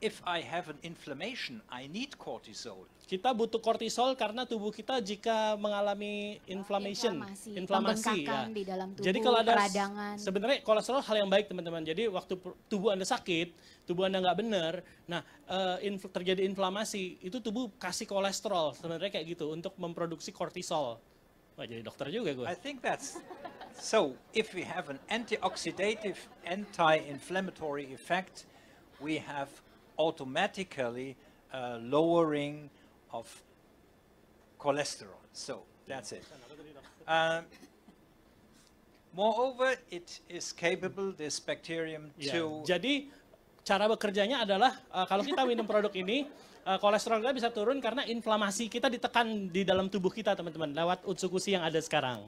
If I have an inflammation, I need cortisol. Kita butuh kortisol karena tubuh kita jika mengalami inflammation, inflamasi, inflamasi ya. dalam tubuh, Jadi kalau ada peradangan. sebenarnya kolesterol hal yang baik teman-teman. Jadi waktu tubuh Anda sakit, tubuh Anda nggak benar, nah eh, terjadi inflamasi, itu tubuh kasih kolesterol sebenarnya kayak gitu untuk memproduksi kortisol. Wah, jadi dokter juga gue. I think that's so if we have an antioxidative anti-inflammatory effect, we have automatically a uh, lowering of cholesterol. So that's it. Um, moreover, it is capable, this bacterium, yeah. to... Jadi, cara bekerjanya adalah uh, kalau kita minum produk ini, uh, kolesterol kita bisa turun karena inflamasi kita ditekan di dalam tubuh kita, teman-teman, lewat utsukusi yang ada sekarang.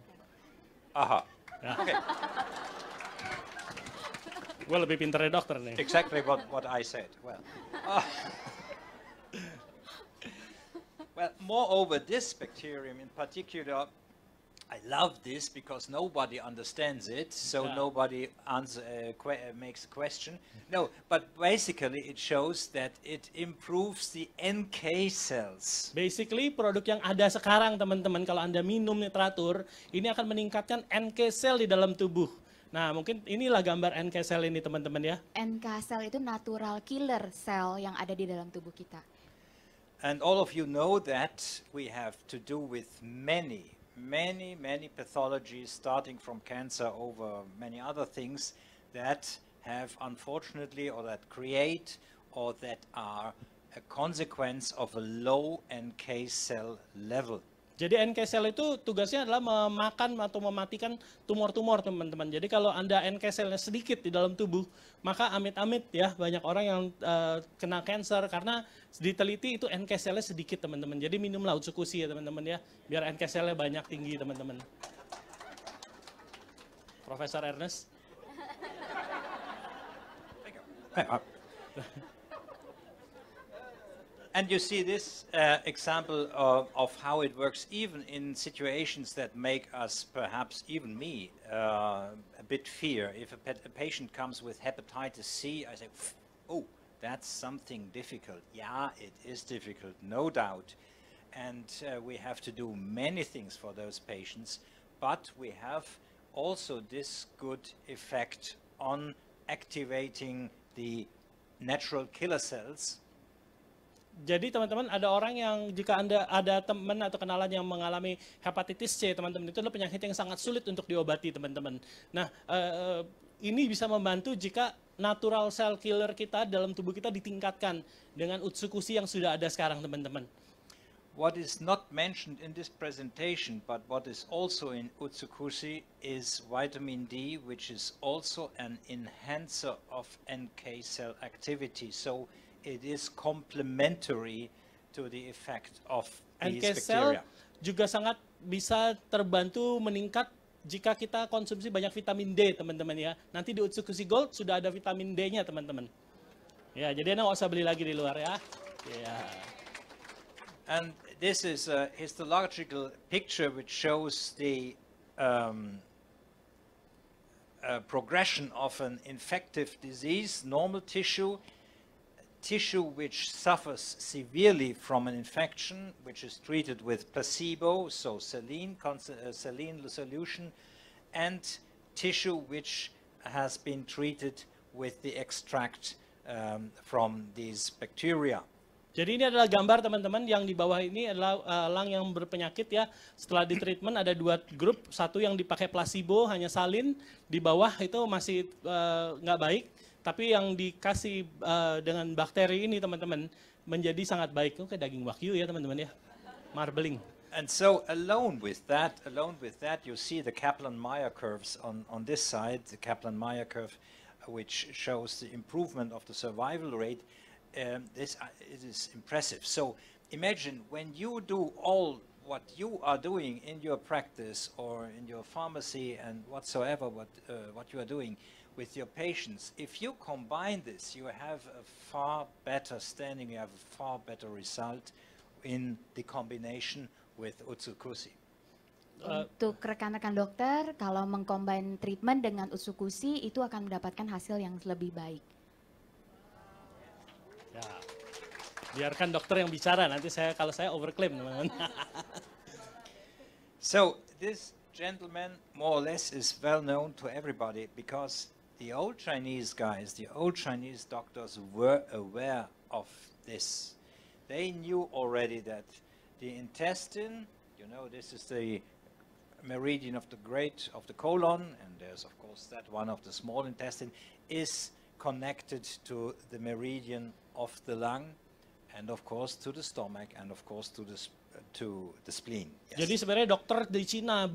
Aha. Nah. Ya. Okay. Gue lebih pintar dari dokter nih. Exactly what what I said. Well. Uh, well, moreover, this bacterium in particular, I love this because nobody understands it, so yeah. nobody answer, uh, que uh, makes a question. No, but basically it shows that it improves the NK cells. Basically, produk yang ada sekarang, teman-teman, kalau Anda minum nitratur, ini akan meningkatkan NK cell di dalam tubuh. Nah, mungkin inilah gambar NK cell ini teman-teman ya. NK cell itu natural killer cell yang ada di dalam tubuh kita. And all of you know that we have to do with many, many, many pathologies starting from cancer over many other things that have unfortunately or that create or that are a consequence of a low NK cell level. Jadi NK cell itu tugasnya adalah memakan atau mematikan tumor-tumor teman-teman. Jadi kalau Anda NK cellnya sedikit di dalam tubuh, maka amit-amit ya banyak orang yang uh, kena cancer karena diteliti itu NK cellnya sedikit teman-teman. Jadi minumlah utsukusi ya teman-teman ya, biar NK cellnya banyak tinggi teman-teman. Profesor Ernest. Hey, uh, And you see this uh, example of, of, how it works even in situations that make us, perhaps even me, uh, a bit fear. If a, a, patient comes with hepatitis C, I say, oh, that's something difficult. Yeah, it is difficult, no doubt. And uh, we have to do many things for those patients, but we have also this good effect on activating the natural killer cells Jadi teman-teman ada orang yang jika Anda ada teman atau kenalan yang mengalami hepatitis C, teman-teman itu adalah penyakit yang sangat sulit untuk diobati, teman-teman. Nah, eh, ini bisa membantu jika natural cell killer kita dalam tubuh kita ditingkatkan dengan utsukusi yang sudah ada sekarang, teman-teman. What is not mentioned in this presentation, but what is also in utsukusi is vitamin D, which is also an enhancer of NK cell activity. So it is complementary to the effect of these NK bacteria. juga sangat bisa terbantu meningkat jika kita konsumsi banyak vitamin D, teman-teman ya. Nanti di Utsukusi Gold sudah ada vitamin D-nya, teman-teman. Ya, jadi Anda nggak usah beli lagi di luar ya. Ya. And this is a histological picture which shows the um, uh, progression of an infective disease, normal tissue, tissue which suffers severely from an infection, which is treated with placebo, so saline, uh, saline solution, and tissue which has been treated with the extract um, from these bacteria. Jadi ini adalah gambar teman-teman yang di bawah ini adalah uh, lang yang berpenyakit ya. Setelah di treatment ada dua grup, satu yang dipakai placebo hanya salin, di bawah itu masih uh, nggak uh, baik, Tapi yang dikasih uh, dengan bakteri ini teman-teman menjadi sangat baik. Oke daging wagyu ya teman-teman ya. Marbling. And so alone with that, alone with that, you see the Kaplan-Meier curves on, on this side, the Kaplan-Meier curve, which shows the improvement of the survival rate. Um, this uh, is impressive. So imagine when you do all what you are doing in your practice or in your pharmacy and whatsoever what, uh, what you are doing, with your patients. If you combine this, you have a far better standing, you have a far better result in the combination with Utsukusi. Uh, Untuk rekan-rekan dokter, kalau mengcombine treatment dengan Utsukusi, itu akan mendapatkan hasil yang lebih baik. Ya. Biarkan dokter yang bicara, nanti saya kalau saya overclaim teman-teman. so, this gentleman more or less is well known to everybody because the old Chinese guys, the old Chinese doctors were aware of this. They knew already that the intestine, you know, this is the meridian of the great of the colon, and there's of course that one of the small intestine, is connected to the meridian of the lung, and of course to the stomach, and of course to the to the spleen. Yes. Jadi sebenarnya dokter di Cina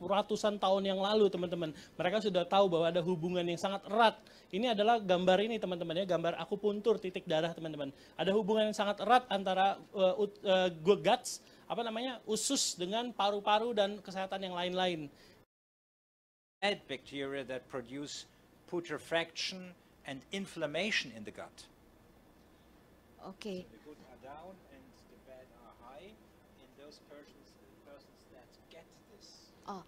ratusan tahun yang lalu teman-teman, mereka sudah tahu bahwa ada hubungan yang sangat erat. Ini adalah gambar ini teman-teman ya, gambar akupuntur titik darah teman-teman. Ada hubungan yang sangat erat antara uh, uh, guts apa namanya usus dengan paru-paru dan kesehatan yang lain-lain. Bad bacteria that produce putrefaction and inflammation in the gut. Oke. Okay. Oh,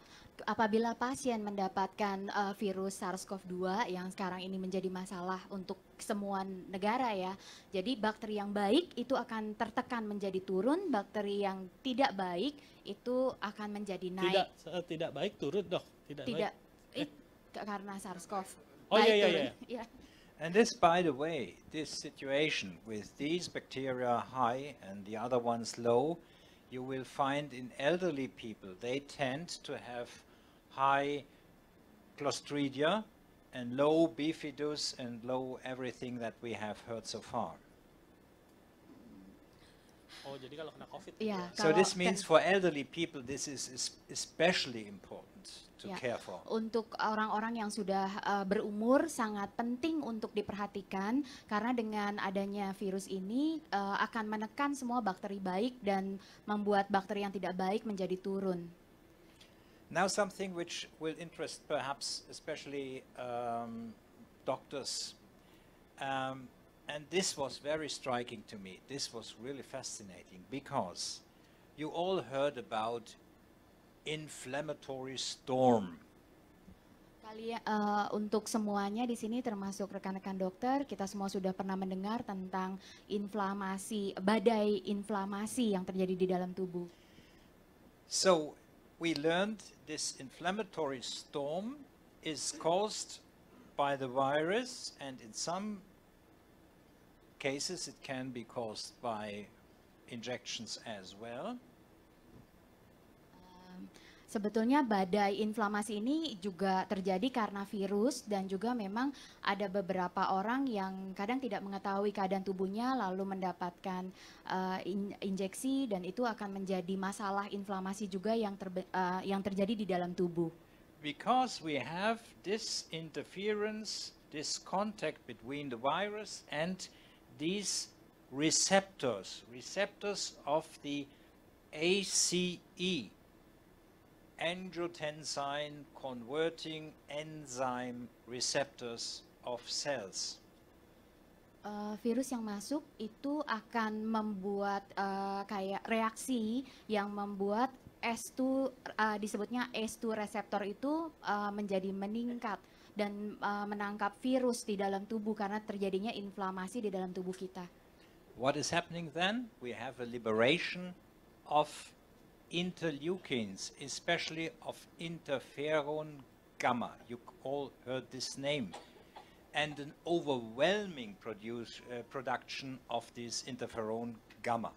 apabila pasien mendapatkan uh, virus SARS-CoV-2 yang sekarang ini menjadi masalah untuk semua negara ya. Jadi bakteri yang baik itu akan tertekan menjadi turun, bakteri yang tidak baik itu akan menjadi naik. Tidak tidak baik turun dok, tidak, tidak baik. eh. karena SARS-CoV. Oh iya iya, iya iya. And this, by the way, this situation with these bacteria high and the other ones low you will find in elderly people. They tend to have high Clostridia and low bifidus and low everything that we have heard so far. Oh, jadi kalau kena COVID. Yeah, so this means for elderly people this is especially important. to ya. care for. Untuk orang-orang yang sudah uh, berumur sangat penting untuk diperhatikan karena dengan adanya virus ini uh, akan menekan semua bakteri baik dan membuat bakteri yang tidak baik menjadi turun. Now something which will interest perhaps especially um, doctors. Um, and this was very striking to me. This was really fascinating because you all heard about inflammatory storm. Kalian uh, eh, untuk semuanya di sini termasuk rekan-rekan dokter, kita semua sudah pernah mendengar tentang inflamasi, badai inflamasi yang terjadi di dalam tubuh. So, we learned this inflammatory storm is caused by the virus and in some cases it can be caused by injections as well. sebetulnya badai inflamasi ini juga terjadi karena virus dan juga memang ada beberapa orang yang kadang tidak mengetahui keadaan tubuhnya lalu mendapatkan uh, in injeksi dan itu akan menjadi masalah inflamasi juga yang ter uh, eh, yang terjadi di dalam tubuh. Because we have this interference, this contact between the virus and these receptors, receptors of the ACE angiotensine converting enzyme receptors of cells. Uh, virus yang masuk itu akan membuat uh, kayak reaksi yang membuat S2 uh, eh, disebutnya S2 reseptor itu uh, menjadi meningkat dan uh, menangkap virus di dalam tubuh karena terjadinya inflamasi di dalam tubuh kita. What is happening then? We have a liberation of interleukins, especially of interferon gamma. You all heard this name. And an overwhelming produce, uh, production of this interferon gamma.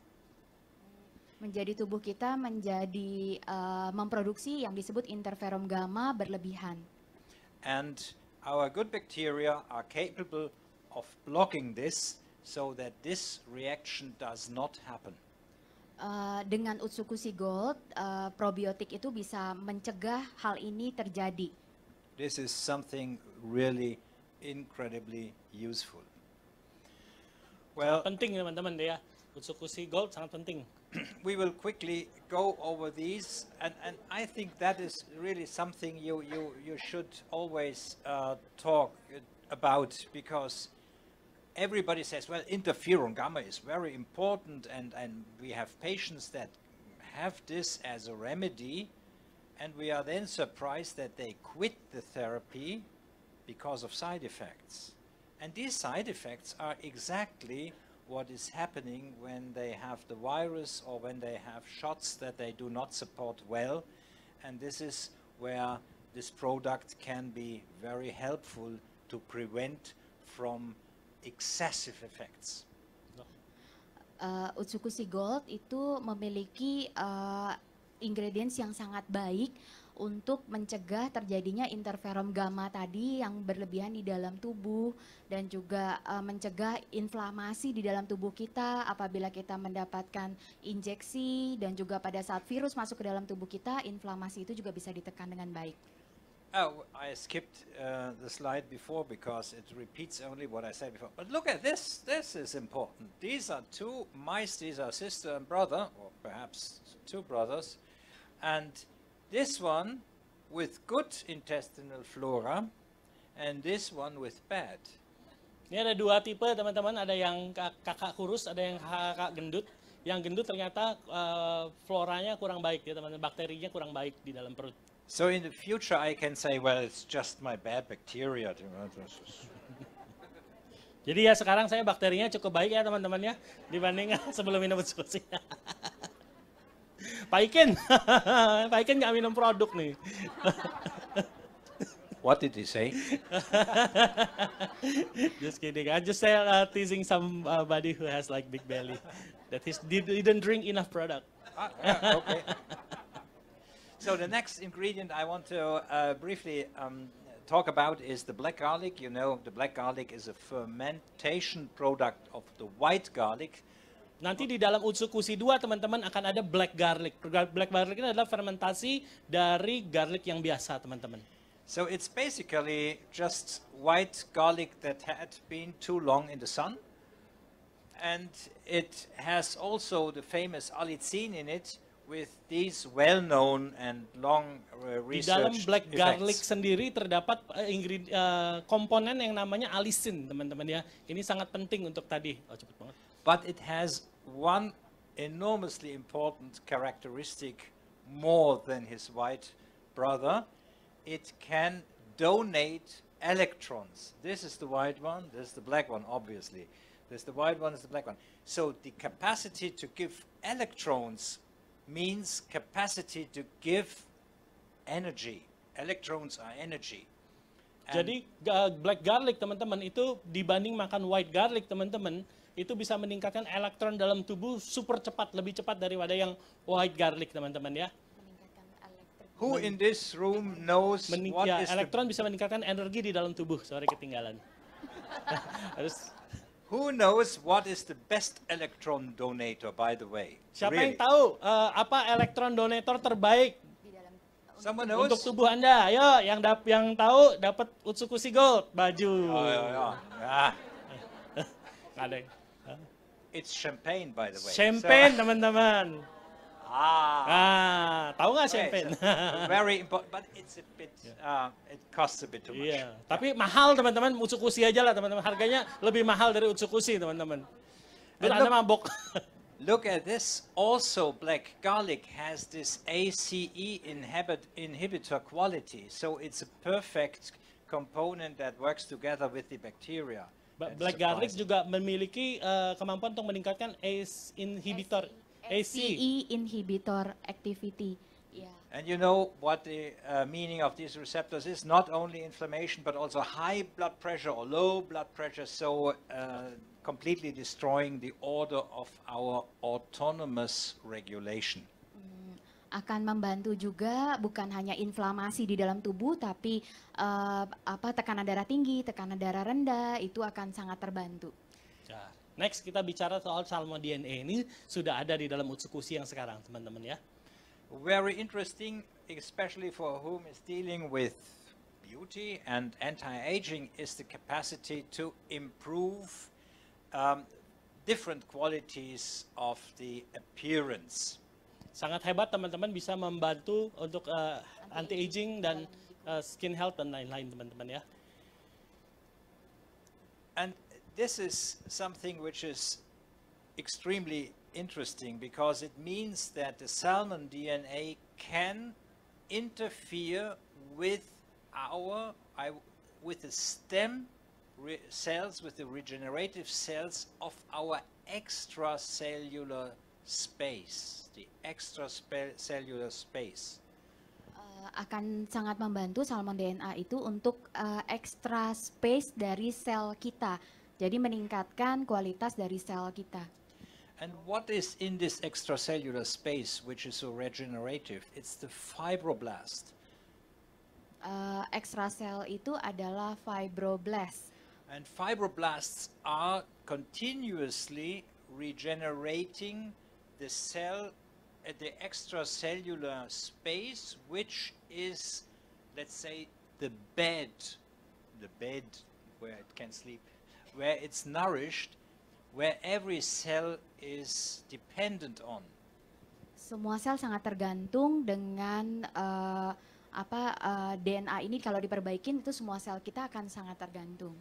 Menjadi tubuh kita menjadi uh, memproduksi yang disebut interferon gamma berlebihan. And our good bacteria are capable of blocking this so that this reaction does not happen. Eh, dengan Utsukusi Gold, uh, probiotik itu bisa mencegah hal ini terjadi. This is something really incredibly useful. Well, penting teman-teman ya. Utsukusi Gold sangat penting. we will quickly go over these, and, and I think that is really something you, you, you should always uh, talk about because everybody says, well, interferon gamma is very important, and, and we have patients that have this as a remedy, and we are then surprised that they quit the therapy because of side effects. And these side effects are exactly what is happening when they have the virus or when they have shots that they do not support well. And this is where this product can be very helpful to prevent from excessive effects. Uh, eh, Utsukushi Gold itu memiliki uh, ingredients yang sangat baik untuk mencegah terjadinya interferon gamma tadi yang berlebihan di dalam tubuh dan juga uh, mencegah inflamasi di dalam tubuh kita apabila kita mendapatkan injeksi dan juga pada saat virus masuk ke dalam tubuh kita inflamasi itu juga bisa ditekan dengan baik. Oh, I skipped uh, the slide before because it repeats only what I said before. But look at this. This is important. These are two mice. These are sister and brother, or perhaps two brothers. And this one with good intestinal flora and this one with bad. Ini ada dua tipe teman-teman, ada yang kakak kurus, ada yang kakak gendut. Yang gendut ternyata uh, floranya kurang baik ya teman-teman, bakterinya kurang baik di dalam perut. So in the future, I can say, well, it's just my bad bacteria. Jadi ya sekarang saya bakterinya cukup baik ya teman-teman ya dibanding sebelum minum sushi. Pak Iken, Pak Iken nggak minum produk nih. What did he say? just kidding. I just say uh, teasing somebody who has like big belly that he didn't drink enough product. ah, yeah, okay. So the next ingredient I want to uh, briefly um, talk about is the black garlic. You know, the black garlic is a fermentation product of the white garlic. Nanti di dalam unsur kusi 2 teman-teman akan ada black garlic. Black garlic ini adalah fermentasi dari garlic yang biasa teman-teman. So it's basically just white garlic that had been too long in the sun. And it has also the famous allicin in it, with these well-known and long uh, Di dalam black effects. garlic sendiri terdapat uh, ingredient uh, komponen yang namanya allicin, teman-teman ya. Ini sangat penting untuk tadi. Oh, cepet banget. But it has one enormously important characteristic more than his white brother. It can donate electrons. This is the white one, this is the black one, obviously. is the white one, is the black one. So the capacity to give electrons means capacity to give energy. Electrons are energy. And Jadi black garlic teman-teman itu dibanding makan white garlic teman-teman itu bisa meningkatkan elektron dalam tubuh super cepat lebih cepat daripada yang white garlic teman-teman ya. Who in this room knows Mening what ya, is elektron the... bisa meningkatkan energi di dalam tubuh. Sorry ketinggalan. Harus Who knows what is the best electron donator, by the way? Siapa yang tahu eh, apa elektron donator terbaik Someone knows? Untuk tubuh Anda, ayo yang dap yang tahu dapat Utsukushi Gold baju. Oh, ah. Ada. It's champagne by the way. Champagne, teman-teman. So, Ah. Ah, tahu nggak champagne? Okay, very important, but it's a bit, uh, it costs a bit too much. Iya, yeah. tapi mahal teman-teman, utsukusi aja lah teman-teman. Harganya lebih mahal dari utsukusi teman-teman. Dan Anda mabok. Look at this. Also, black garlic has this ACE inhibit inhibitor quality, so it's a perfect component that works together with the bacteria. black garlic juga memiliki uh, kemampuan untuk meningkatkan ACE inhibitor. ACE ACE inhibitor activity. Yeah. And you know what the uh, meaning of these receptors is? Not only inflammation, but also high blood pressure or low blood pressure, so uh, completely destroying the order of our autonomous regulation. Mm, akan membantu juga bukan hanya inflamasi di dalam tubuh tapi uh, apa tekanan darah tinggi, tekanan darah rendah itu akan sangat terbantu. Next kita bicara soal salmo DNA ini sudah ada di dalam utsukusi yang sekarang teman-teman ya. Very interesting especially for whom is dealing with beauty and anti-aging is the capacity to improve um, different qualities of the appearance. Sangat hebat teman-teman bisa membantu untuk uh, anti-aging dan uh, skin health dan lain-lain teman-teman ya. And this is something which is extremely interesting because it means that the salmon DNA can interfere with our I, with the stem cells with the regenerative cells of our extracellular space the extracellular space eh, akan sangat membantu salmon DNA itu untuk uh, extra space dari sel kita Jadi meningkatkan kualitas dari sel kita. And what is in this extracellular space which is so regenerative? It's the fibroblast. Uh, eh, cell itu adalah fibroblast. And fibroblasts are continuously regenerating the cell at eh, the extracellular space, which is, let's say, the bed, the bed where it can sleep. where it's nourished, where every cell is dependent on. Semua sel sangat tergantung dengan uh, apa uh, eh, DNA ini kalau diperbaikin itu semua sel kita akan sangat tergantung.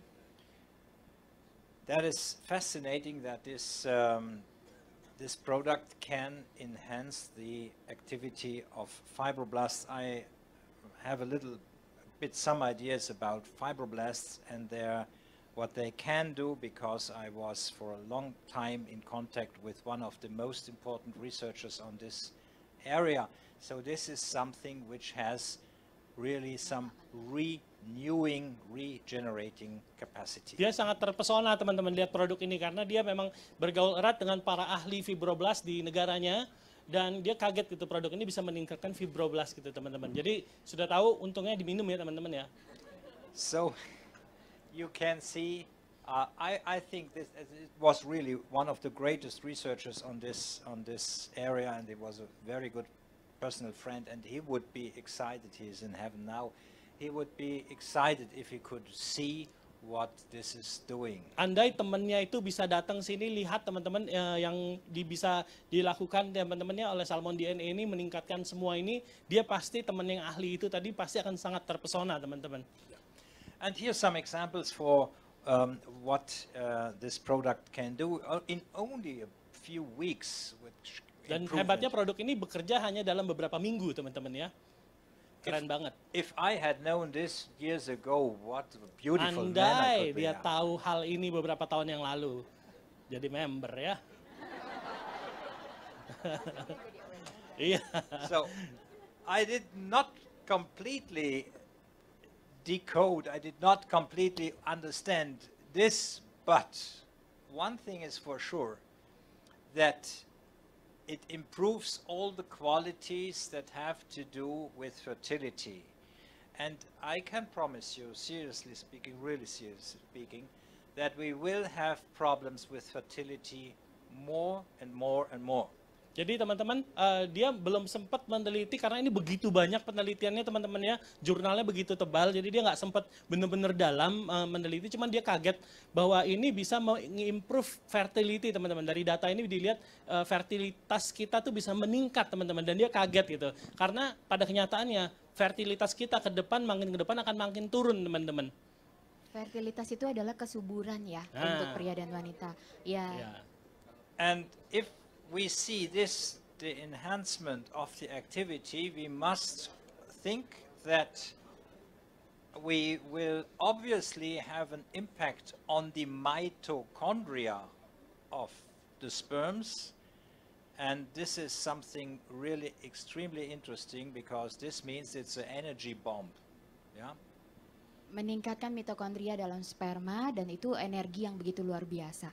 That is fascinating that this um, this product can enhance the activity of fibroblasts. I have a little bit some ideas about fibroblasts and their what they can do, because I was for a long time in contact with one of the most important researchers on this area. So this is something which has really some renewing, regenerating capacity. Dia sangat terpesona teman-teman lihat produk ini karena dia memang bergaul erat dengan para ahli fibroblast di negaranya dan dia kaget gitu produk ini bisa meningkatkan fibroblast gitu teman-teman. Jadi sudah tahu untungnya diminum ya teman-teman ya. So you can see, uh, I, I, think uh, this was really one of the greatest researchers on this, on this area, and he was a very good personal friend, and he would be excited, he is in heaven now, he would be excited if he could see what this is doing. Andai temannya itu bisa datang sini lihat teman-teman uh, yang di, bisa dilakukan teman-temannya oleh Salmon DNA ini meningkatkan semua ini, dia pasti teman yang ahli itu tadi pasti akan sangat terpesona teman-teman. And here's some examples for um, what uh, this product can do uh, in only a few weeks. Which Dan hebatnya produk ini bekerja hanya dalam beberapa minggu, teman-teman ya. Keren if, banget. If I had known this years ago, what a beautiful Andai man I could dia be tahu now. hal ini beberapa tahun yang lalu, jadi member ya. Iya. so, I did not completely decode, I did not completely understand this, but one thing is for sure that it improves all the qualities that have to do with fertility. And I can promise you, seriously speaking, really seriously speaking, that we will have problems with fertility more and more and more. Jadi teman-teman uh, dia belum sempat meneliti karena ini begitu banyak penelitiannya teman-teman ya jurnalnya begitu tebal jadi dia nggak sempat benar-benar dalam uh, meneliti cuman dia kaget bahwa ini bisa mengimprove fertility teman-teman dari data ini dilihat uh, fertilitas kita tuh bisa meningkat teman-teman dan dia kaget gitu karena pada kenyataannya fertilitas kita ke depan makin ke depan akan makin turun teman-teman. Fertilitas itu adalah kesuburan ya nah. untuk pria dan wanita. Ya. Yeah. And if we see this, the enhancement of the activity, we must think that we will obviously have an impact on the mitochondria of the sperms. And this is something really extremely interesting because this means it's an energy bomb. Yeah? Meningkatkan mitokondria dalam sperma dan itu energi yang begitu luar biasa.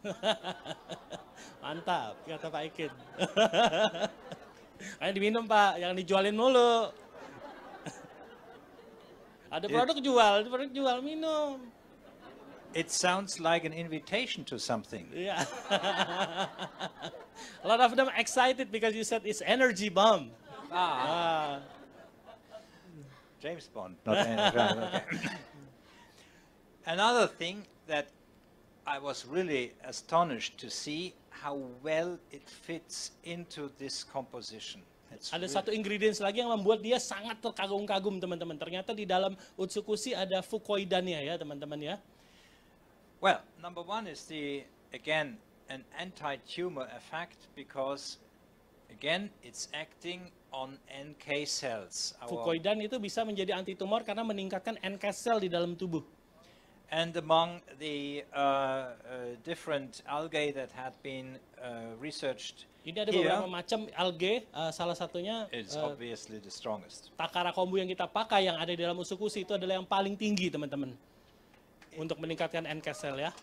Mantap, kata Pak Ikin. Ayo diminum Pak, yang dijualin mulu. Ada produk jual, ada produk jual minum. It sounds like an invitation to something. Yeah. A lot of them excited because you said it's energy bomb. Ah. ah. James Bond, not energy. Okay. Another thing that I was really astonished to see how well it fits into this composition. It's ada satu ingredients lagi yang membuat dia sangat terkagum-kagum teman-teman. Ternyata di dalam utsukushi ada fukoidannya ya teman-teman ya. Well, number one is the again an anti-tumor effect because again it's acting on NK cells. Fukoidan itu bisa menjadi anti tumor karena meningkatkan NK cell di dalam tubuh. And among the uh, uh, different algae that had been uh, researched Ini ada here, beberapa macam algae, uh, salah satunya it's uh, obviously the strongest. Takara kombu yang kita pakai yang ada di dalam usukusi itu adalah yang paling tinggi, teman-teman. Untuk meningkatkan NK cell ya.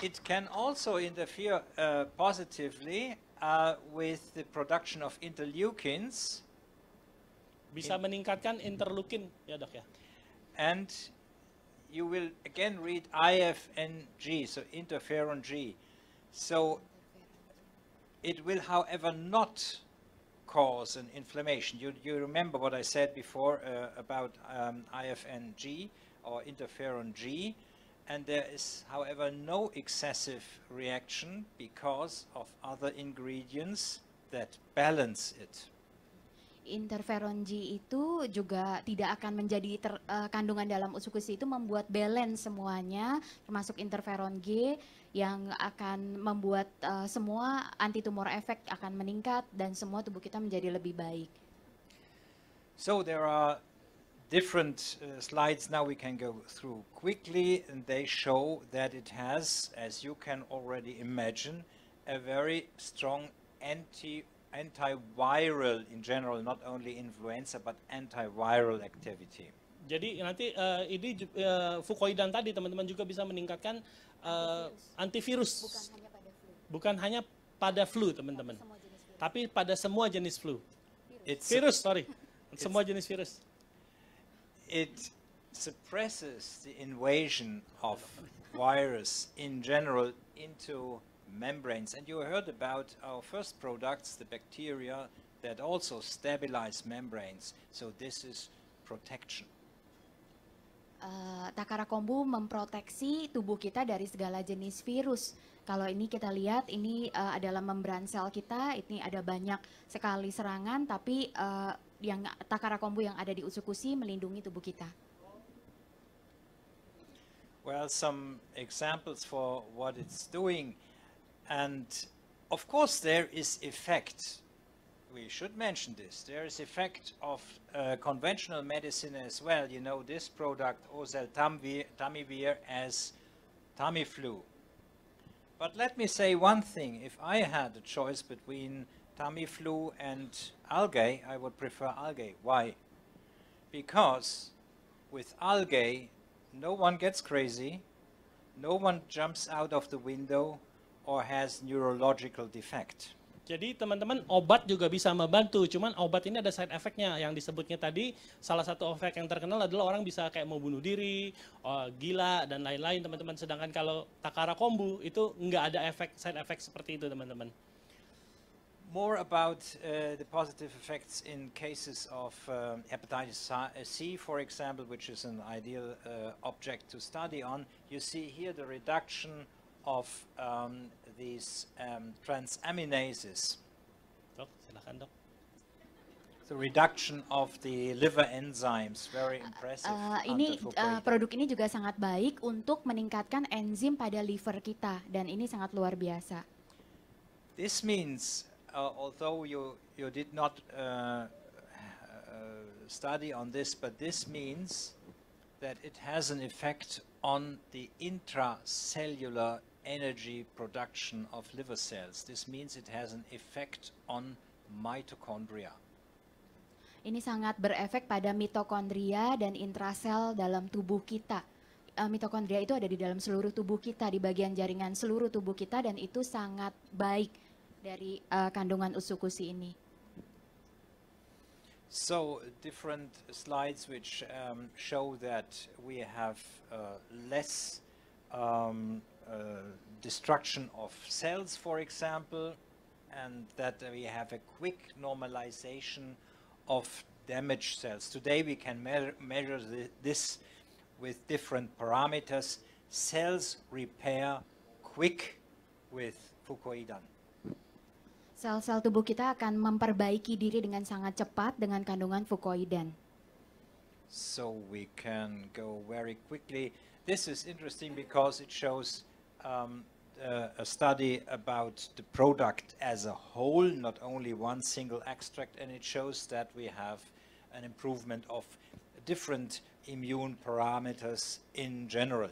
It can also interfere uh, positively uh, with the production of interleukins. Bisa meningkatkan interleukin ya, Dok ya. And you will again read IFNG, so interferon G. So it will, however, not cause an inflammation. You, you remember what I said before uh, about um, IFNG or interferon G, and there is, however, no excessive reaction because of other ingredients that balance it. interferon G itu juga tidak akan menjadi ter, uh, kandungan dalam usus itu membuat balance semuanya termasuk interferon G yang akan membuat uh, semua tumor efek akan meningkat dan semua tubuh kita menjadi lebih baik. So there are different uh, slides now we can go through quickly and they show that it has as you can already imagine a very strong anti antiviral in general, not only influenza but antiviral activity. Jadi nanti uh, ini uh, fukoidan tadi teman-teman juga bisa meningkatkan uh, antivirus. Bukan hanya pada flu. teman-teman. Tapi, pada semua jenis flu. It's virus, sorry. semua jenis virus. It suppresses the invasion of virus in general into membranes. And you heard about our first products, the bacteria that also stabilize membranes. So this is protection. Uh, eh, Takarakombu memproteksi tubuh kita dari segala jenis virus. Kalau ini kita lihat, ini uh, adalah membran sel kita. Ini ada banyak sekali serangan, tapi uh, yang Takarakombu yang ada di Usukusi melindungi tubuh kita. Well, some examples for what it's doing. And of course there is effect. We should mention this. There is effect of uh, conventional medicine as well. You know this product oseltamivir as Tamiflu. But let me say one thing. If I had a choice between Tamiflu and algae, I would prefer algae. Why? Because with algae, no one gets crazy, no one jumps out of the window, or has neurological defect. Jadi teman-teman obat juga bisa membantu, cuman obat ini ada side effectnya yang disebutnya tadi salah satu efek yang terkenal adalah orang bisa kayak mau bunuh diri, oh, gila dan lain-lain teman-teman. Sedangkan kalau Takara Kombu itu nggak ada efek side effect seperti itu teman-teman. More about uh, the positive effects in cases of uh, hepatitis C, for example, which is an ideal uh, object to study on. You see here the reduction of um, these um, transaminases. The reduction of the liver enzymes, very impressive. Uh, ini uh, produk ini juga sangat baik untuk meningkatkan enzim pada liver kita dan ini sangat luar biasa. This means, uh, although you you did not uh, uh study on this, but this means that it has an effect on the intracellular energy production of liver cells. This means it has an effect on mitochondria. Ini sangat berefek pada mitokondria dan intrasel dalam tubuh kita. Uh, mitokondria itu ada di dalam seluruh tubuh kita, di bagian jaringan seluruh tubuh kita dan itu sangat baik dari uh, kandungan usukusi ini. So different slides which um, show that we have uh, less um, uh, destruction of cells, for example, and that we have a quick normalization of damaged cells. Today we can me measure th this with different parameters. Cells repair quick with Fukoidan. Sel-sel tubuh kita akan memperbaiki diri dengan sangat cepat dengan kandungan fukoidan. So we can go very quickly. This is interesting because it shows um, uh, a study about the product as a whole, not only one single extract, and it shows that we have an improvement of different immune parameters in general.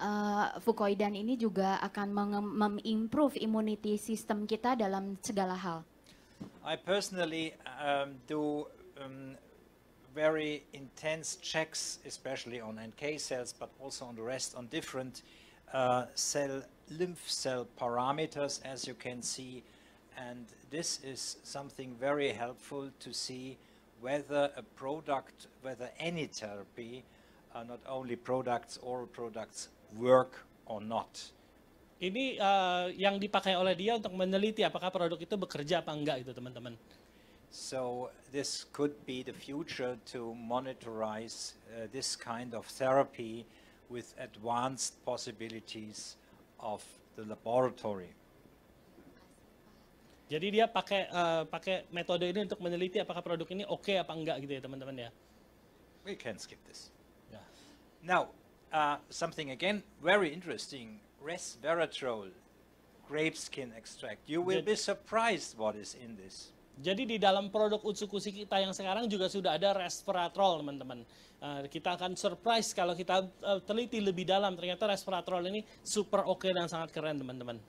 Uh, ini juga akan mengimprove immunity system kita dalam segala hal. I personally um, do um, very intense checks, especially on NK cells, but also on the rest, on different uh, uh, cell lymph cell parameters, as you can see. And this is something very helpful to see whether a product, whether any therapy, uh, not only products, oral products, work or not. Ini uh, yang dipakai oleh dia untuk meneliti apakah produk itu bekerja apa enggak itu teman-teman. So this could be the future to monitorize uh, this kind of therapy with advanced possibilities of the laboratory. Jadi dia pakai uh, pakai metode ini untuk meneliti apakah produk ini oke okay apa enggak gitu ya teman-teman ya. We can skip this. Yeah. Now, uh, something again very interesting, resveratrol, grape skin extract. You will jadi, be surprised what is in this. Jadi di dalam produk Utsukushi kita yang sekarang juga sudah ada resveratrol, teman-teman. Eh, kita akan surprise kalau kita uh, teliti lebih dalam. Ternyata resveratrol ini super oke okay dan sangat keren, teman-teman.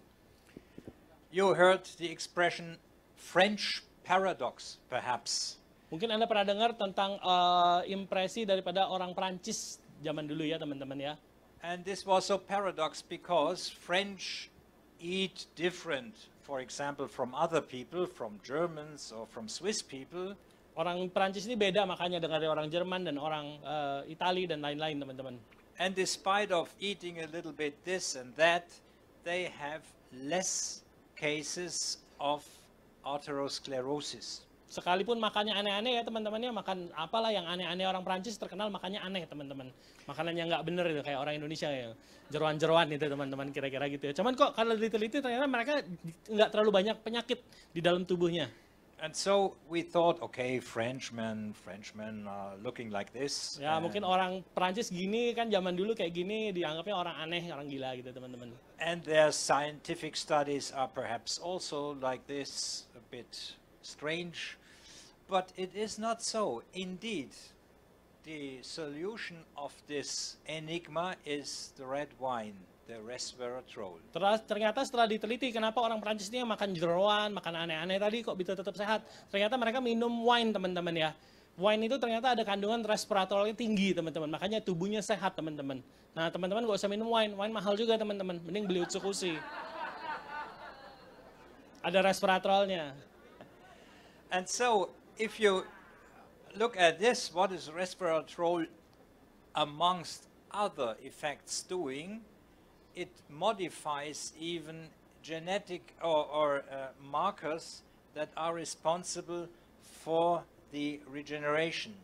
You heard the expression French paradox, perhaps. Mungkin Anda pernah dengar tentang uh, impresi daripada orang Prancis zaman dulu ya, teman-teman ya. And this was so paradox because French eat different, for example, from other people, from Germans or from Swiss people. Orang Perancis ini beda makanya dengan orang Jerman dan orang uh, Itali dan lain-lain teman-teman. And despite of eating a little bit this and that, they have less cases of atherosclerosis. Sekalipun makannya aneh-aneh ya teman-temannya, makan apalah yang aneh-aneh orang Prancis terkenal makannya aneh teman-teman. makanan yang nggak bener itu kayak orang Indonesia ya, jeruan-jeruan itu teman-teman kira-kira gitu ya. Cuman kok kalau diteliti ternyata mereka nggak terlalu banyak penyakit di dalam tubuhnya. and so we thought, okay, Frenchmen, Frenchmen are looking like this. Ya, and mungkin orang Perancis gini kan zaman dulu kayak gini dianggapnya orang aneh, orang gila gitu, teman-teman. And their scientific studies are perhaps also like this, a bit strange, but it is not so. Indeed, the solution of this enigma is the red wine. Ternyata setelah diteliti kenapa orang Perancis ini makan jeroan, makan aneh-aneh tadi kok bisa tetap sehat. Ternyata mereka minum wine teman-teman ya. Wine itu ternyata ada kandungan resveratrolnya tinggi teman-teman. Makanya tubuhnya sehat teman-teman. Nah teman-teman gak usah minum wine. Wine mahal juga teman-teman. Mending beli utsukusi. Ada resveratrolnya. And so if you look at this, what is resveratrol amongst other effects doing? it modifies even genetic or, or uh, markers that are responsible for the regeneration.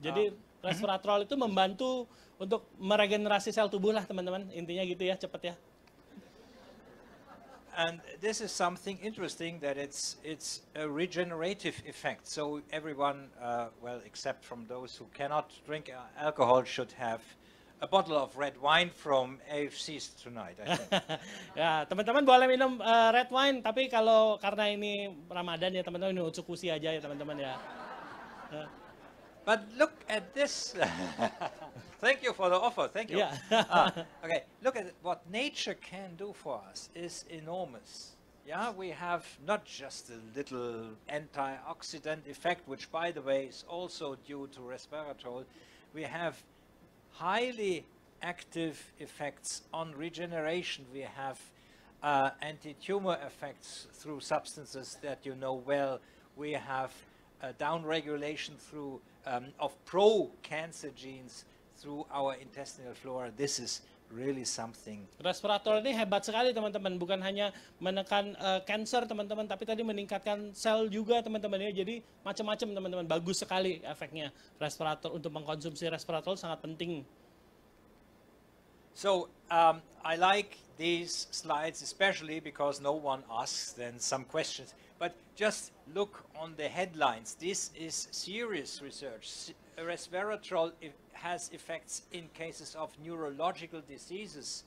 Jadi um, resveratrol itu membantu untuk meregenerasi sel tubuh lah teman-teman intinya gitu ya cepat ya. And this is something interesting that it's it's a regenerative effect. So everyone, uh, well, except from those who cannot drink uh, alcohol, should have a bottle of red wine from AFCs tonight. I think. ya, teman-teman boleh minum uh, red wine, tapi kalau karena ini Ramadan ya teman-teman minum utsukusi aja ya teman-teman ya. Eh. But look at this. Thank you for the offer. Thank you. Yeah. okay, look at what nature can do for us is enormous. Yeah, we have not just a little antioxidant effect, which by the way is also due to resveratrol. We have highly active effects on regeneration. We have uh, anti-tumor effects through substances that you know well. We have uh, downregulation through um, of pro-cancer genes through our intestinal flora. This is really something. Respirator ini hebat sekali teman-teman, bukan hanya menekan uh, cancer teman-teman, tapi tadi meningkatkan sel juga teman-teman ya. Jadi macam-macam teman-teman, bagus sekali efeknya respirator untuk mengkonsumsi respirator sangat penting. So um, I like these slides especially because no one asks then some questions. But just look on the headlines. This is serious research, resveratrol e, has effects in cases of neurological diseases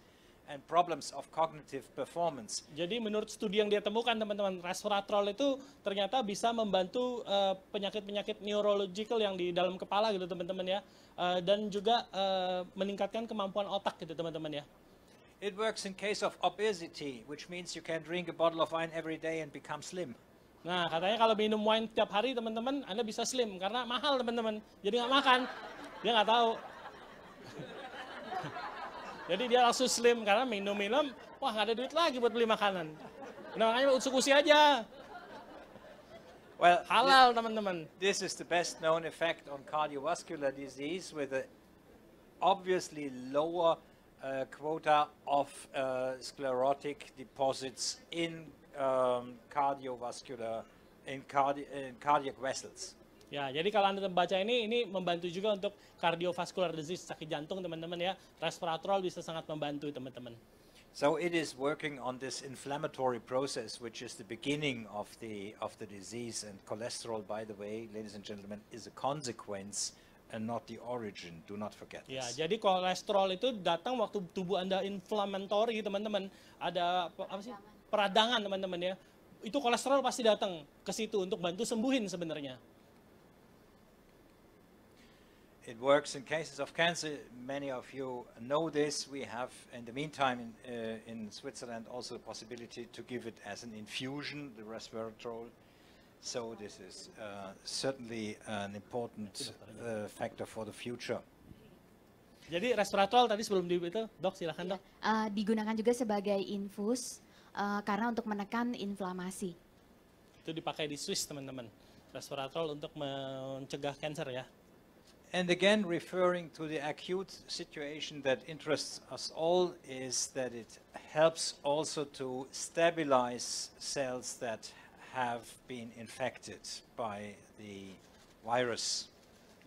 and problems of cognitive performance. Jadi menurut studi yang dia temukan teman-teman, resveratrol itu ternyata bisa membantu eh, penyakit-penyakit uh, neurological yang di dalam kepala gitu teman-teman ya. Uh, dan juga uh, meningkatkan kemampuan otak gitu teman-teman ya. It works in case of obesity, which means you can drink a bottle of wine every day and become slim. Nah, katanya kalau minum wine tiap hari teman-teman, Anda bisa slim karena mahal teman-teman. Jadi nggak makan, dia nggak tahu. Jadi dia langsung slim karena minum-minum, wah nggak ada duit lagi buat beli makanan. Nah, makanya usuk-usi aja. Well, halal teman-teman. This is the best known effect on cardiovascular disease with a obviously lower uh, quota of uh, sclerotic deposits in um, cardiovascular in, cardi in cardiac vessels. Ya, jadi kalau Anda membaca ini, ini membantu juga untuk cardiovascular disease, sakit jantung teman-teman ya. Respiratorial bisa sangat membantu teman-teman. So it is working on this inflammatory process, which is the beginning of the, of the disease. And cholesterol, by the way, ladies and gentlemen, is a consequence and not the origin. Do not forget ya, this. Ya, jadi kolesterol itu datang waktu tubuh Anda inflammatory, teman-teman. Ada apa sih? peradangan teman-teman ya, itu kolesterol pasti datang ke situ untuk bantu sembuhin sebenarnya. It works in cases of cancer. Many of you know this. We have, in the meantime, in, uh, in Switzerland, also the possibility to give it as an infusion, the resveratrol. So this is uh, certainly an important uh, factor for the future. Jadi resveratrol tadi sebelum di itu, dok silahkan dok. Iya. Uh, digunakan juga sebagai infus uh, karena untuk menekan inflamasi. Itu dipakai di Swiss teman-teman, resveratrol untuk mencegah kanker ya. And again, referring to the acute situation that interests us all is that it helps also to stabilize cells that have been infected by the virus.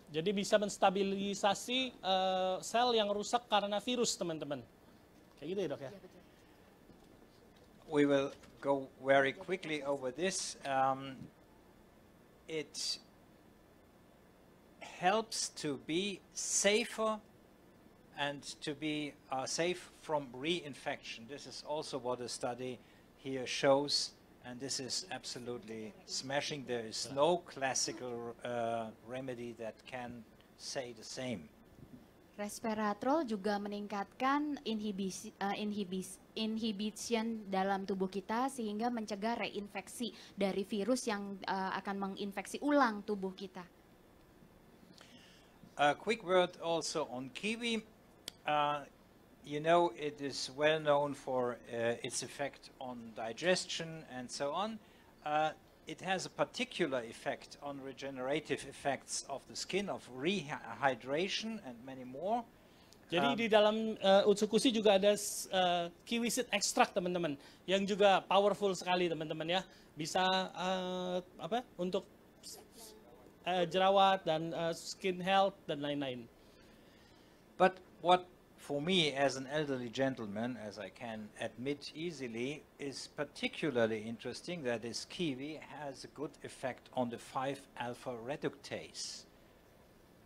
Jadi bisa menstabilisasi uh, sel yang rusak karena virus, teman-teman. Kayak gitu ya, Dok ya? ya betul. we will go very quickly over this. Um, it helps to be safer and to be uh, safe from reinfection. This is also what the study here shows, and this is absolutely smashing. There is no classical uh, remedy that can say the same. Resveratrol juga meningkatkan inhibisi, uh, inhibis, inhibition dalam tubuh kita sehingga mencegah reinfeksi dari virus yang uh, akan menginfeksi ulang tubuh kita. A quick word also on kiwi. Uh, you know it is well known for uh, its effect on digestion and so on. Uh, it has a particular effect on regenerative effects of the skin, of rehydration and many more. Jadi um, di dalam uh, utsukushi juga ada uh, kiwisit extract, teman-teman yang juga powerful sekali teman-teman ya bisa uh, apa untuk uh, jerawat dan uh, skin health dan lain-lain. But what for me as an elderly gentleman, as I can admit easily, is particularly interesting that this kiwi has a good effect on the 5-alpha reductase.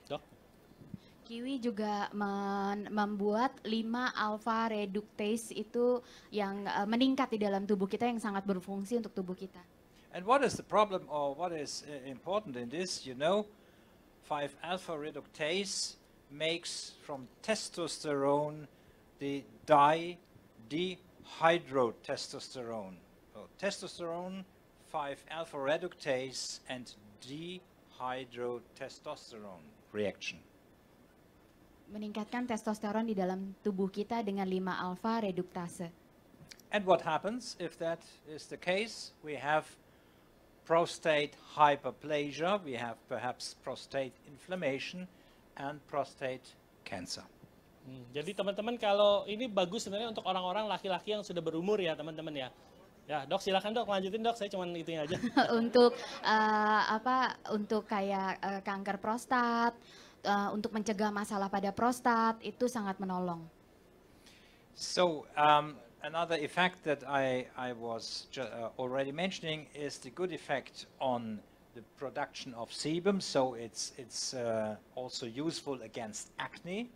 Dok? Kiwi juga men membuat 5 alpha reductase itu yang uh, meningkat di dalam tubuh kita yang sangat berfungsi untuk tubuh kita. And what is the problem or what is uh, important in this, you know, 5 alpha reductase makes from testosterone the di dehydrotestosterone. testosterone, 5-alpha reductase and dehydrotestosterone reaction. Meningkatkan testosteron di dalam tubuh kita dengan 5-alpha reductase. And what happens if that is the case? We have prostate hyperplasia, we have perhaps prostate inflammation, and prostate cancer. Hmm, jadi teman-teman kalau ini bagus sebenarnya untuk orang-orang laki-laki yang sudah berumur ya teman-teman ya. Ya, Dok, silakan Dok lanjutin Dok. Saya cuman itu aja. untuk uh, apa untuk kayak uh, kanker prostat, uh, untuk mencegah masalah pada prostat itu sangat menolong. So, um, another effect that I I was uh, already mentioning is the good effect on the production of sebum, so it's, it's uh, also useful against acne.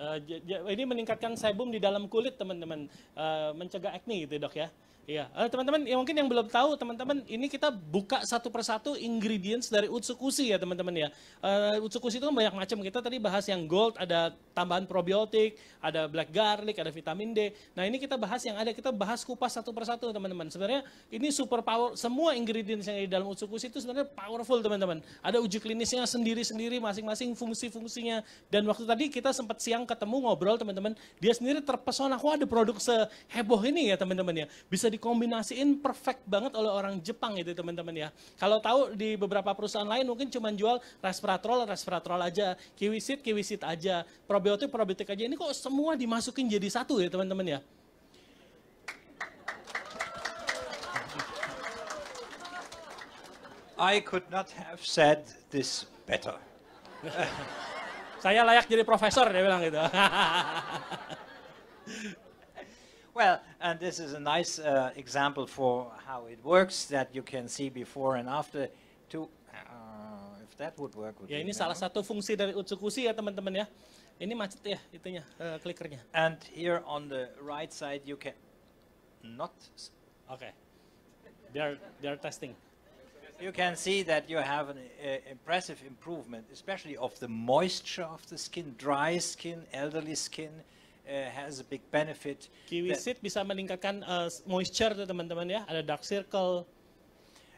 Uh, jadi ini meningkatkan sebum di dalam kulit teman-teman uh, mencegah acne gitu dok ya. Iya, eh, teman-teman yang mungkin yang belum tahu teman-teman ini kita buka satu persatu ingredients dari utsukusi ya teman-teman ya. Uh, eh, utsukusi itu kan banyak macam. Kita tadi bahas yang gold, ada tambahan probiotik, ada black garlic, ada vitamin D. Nah ini kita bahas yang ada, kita bahas kupas satu persatu teman-teman. Sebenarnya ini super power, semua ingredients yang ada di dalam utsukusi itu sebenarnya powerful teman-teman. Ada uji klinisnya sendiri-sendiri, masing-masing fungsi-fungsinya. Dan waktu tadi kita sempat siang ketemu ngobrol teman-teman, dia sendiri terpesona, wah ada produk seheboh ini ya teman-teman ya. Bisa dikombinasiin perfect banget oleh orang Jepang itu teman-teman ya. Kalau tahu di beberapa perusahaan lain mungkin cuma jual resveratrol, resveratrol aja, kiwisit, kiwisit aja, probiotik, probiotik aja. Ini kok semua dimasukin jadi satu ya teman-teman ya. I could not have said this better. Saya layak jadi profesor, dia bilang gitu. Well, and this is a nice uh, example for how it works that you can see before and after to uh, if that would work. Would ya ini salah satu fungsi dari Utsukushi ya teman-teman ya. Ini macet ya itunya uh, klikernya. And here on the right side you can not. Okay. They are they are testing. You can see that you have an uh, impressive improvement, especially of the moisture of the skin, dry skin, elderly skin. Uh, has a big benefit. Kiwi seed bisa meningkatkan uh, moisture tuh teman-teman ya, ada dark circle.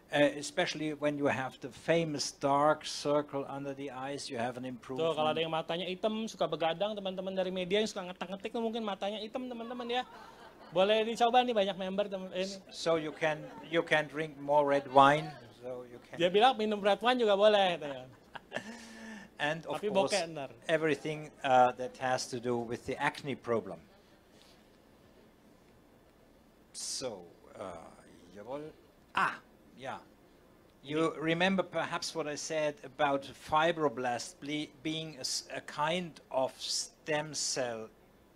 Uh, especially when you have the famous dark circle under the eyes, you have an improvement. Tuh, kalau ada yang matanya hitam, suka begadang, teman-teman dari media yang suka ngetik-ngetik, mungkin matanya hitam, teman-teman ya. Boleh dicoba nih banyak member teman eh, ini. So you can you can drink more red wine. So Dia bilang minum red wine juga boleh. Ya. and of course everything uh, that has to do with the acne problem. So, uh, Ah, yeah. You remember perhaps what I said about fibroblast being a, a kind of stem cell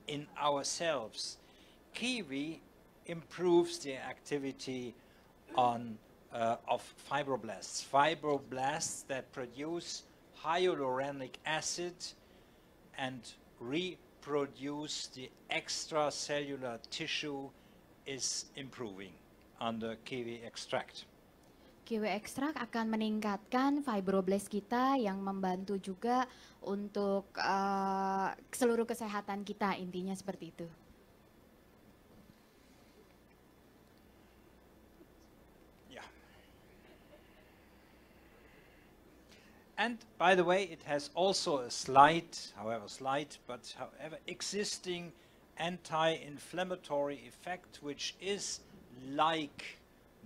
in ourselves. Kiwi improves the activity on uh, of fibroblasts. Fibroblasts that produce hyaluronic acid and reproduce the extracellular tissue is improving under kiwi extract. Kiwi extract akan meningkatkan fibroblast kita yang membantu juga untuk uh, seluruh kesehatan kita intinya seperti itu. And by the way, it has also a slight, however slight, but however existing anti-inflammatory effect, which is like,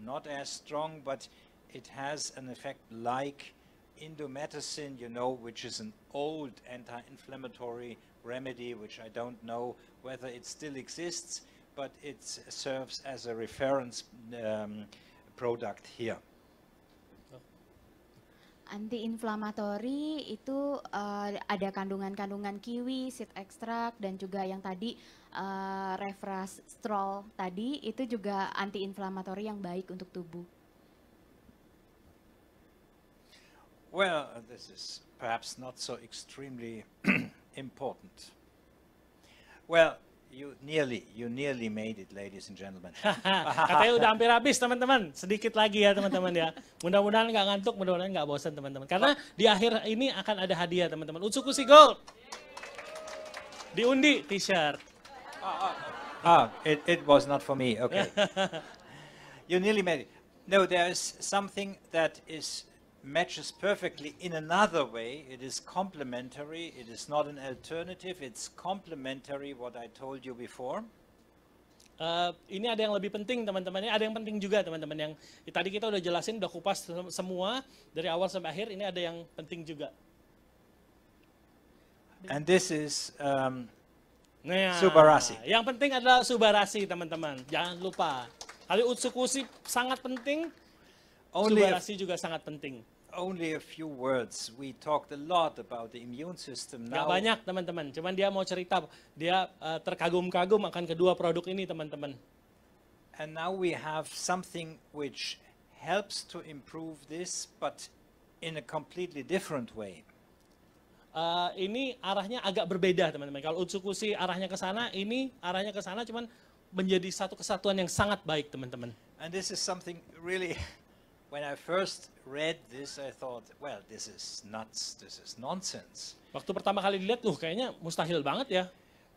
not as strong, but it has an effect like indomethacin, you know, which is an old anti-inflammatory remedy, which I don't know whether it still exists, but it serves as a reference um, product here. Antiinflamatori itu uh, ada kandungan-kandungan kiwi, seed extract dan juga yang tadi uh, eh, refrastrol tadi itu juga antiinflamatori yang baik untuk tubuh. Well, this is perhaps not so extremely important. Well, You nearly, you nearly made it, ladies and gentlemen. Katanya udah hampir habis, teman-teman. Sedikit lagi ya, teman-teman ya. Mudah-mudahan nggak ngantuk, mudah-mudahan nggak bosan, teman-teman. Karena di akhir ini akan ada hadiah, teman-teman. si Gold. Diundi t-shirt. Ah, ah, ah it, it was not for me. Okay. you nearly made it. No, there is something that is matches perfectly in another way. It is complementary. It is not an alternative. It's complementary what I told you before. Uh, ini ada yang lebih penting teman-teman. Ada yang penting juga teman-teman yang tadi kita udah jelasin, udah kupas semua dari awal sampai akhir. Ini ada yang penting juga. And this is um, nah, Subarasi. Yang penting adalah Subarasi teman-teman. Jangan lupa. Kali utsukusi sangat penting. Only Subarasi juga sangat penting only a few words. We talked a lot about the immune system now. Gak banyak teman-teman, cuman dia mau cerita, dia eh, terkagum-kagum akan kedua produk ini teman-teman. And now we have something which helps to improve this, but in a completely different way. Eh, ini arahnya agak berbeda teman-teman. Kalau Utsukushi arahnya ke sana, ini arahnya ke sana, cuman menjadi satu kesatuan yang sangat baik teman-teman. And this is something really when I first read this, I thought, well, this is nuts, this is nonsense. Waktu pertama kali dilihat, tuh kayaknya mustahil banget ya.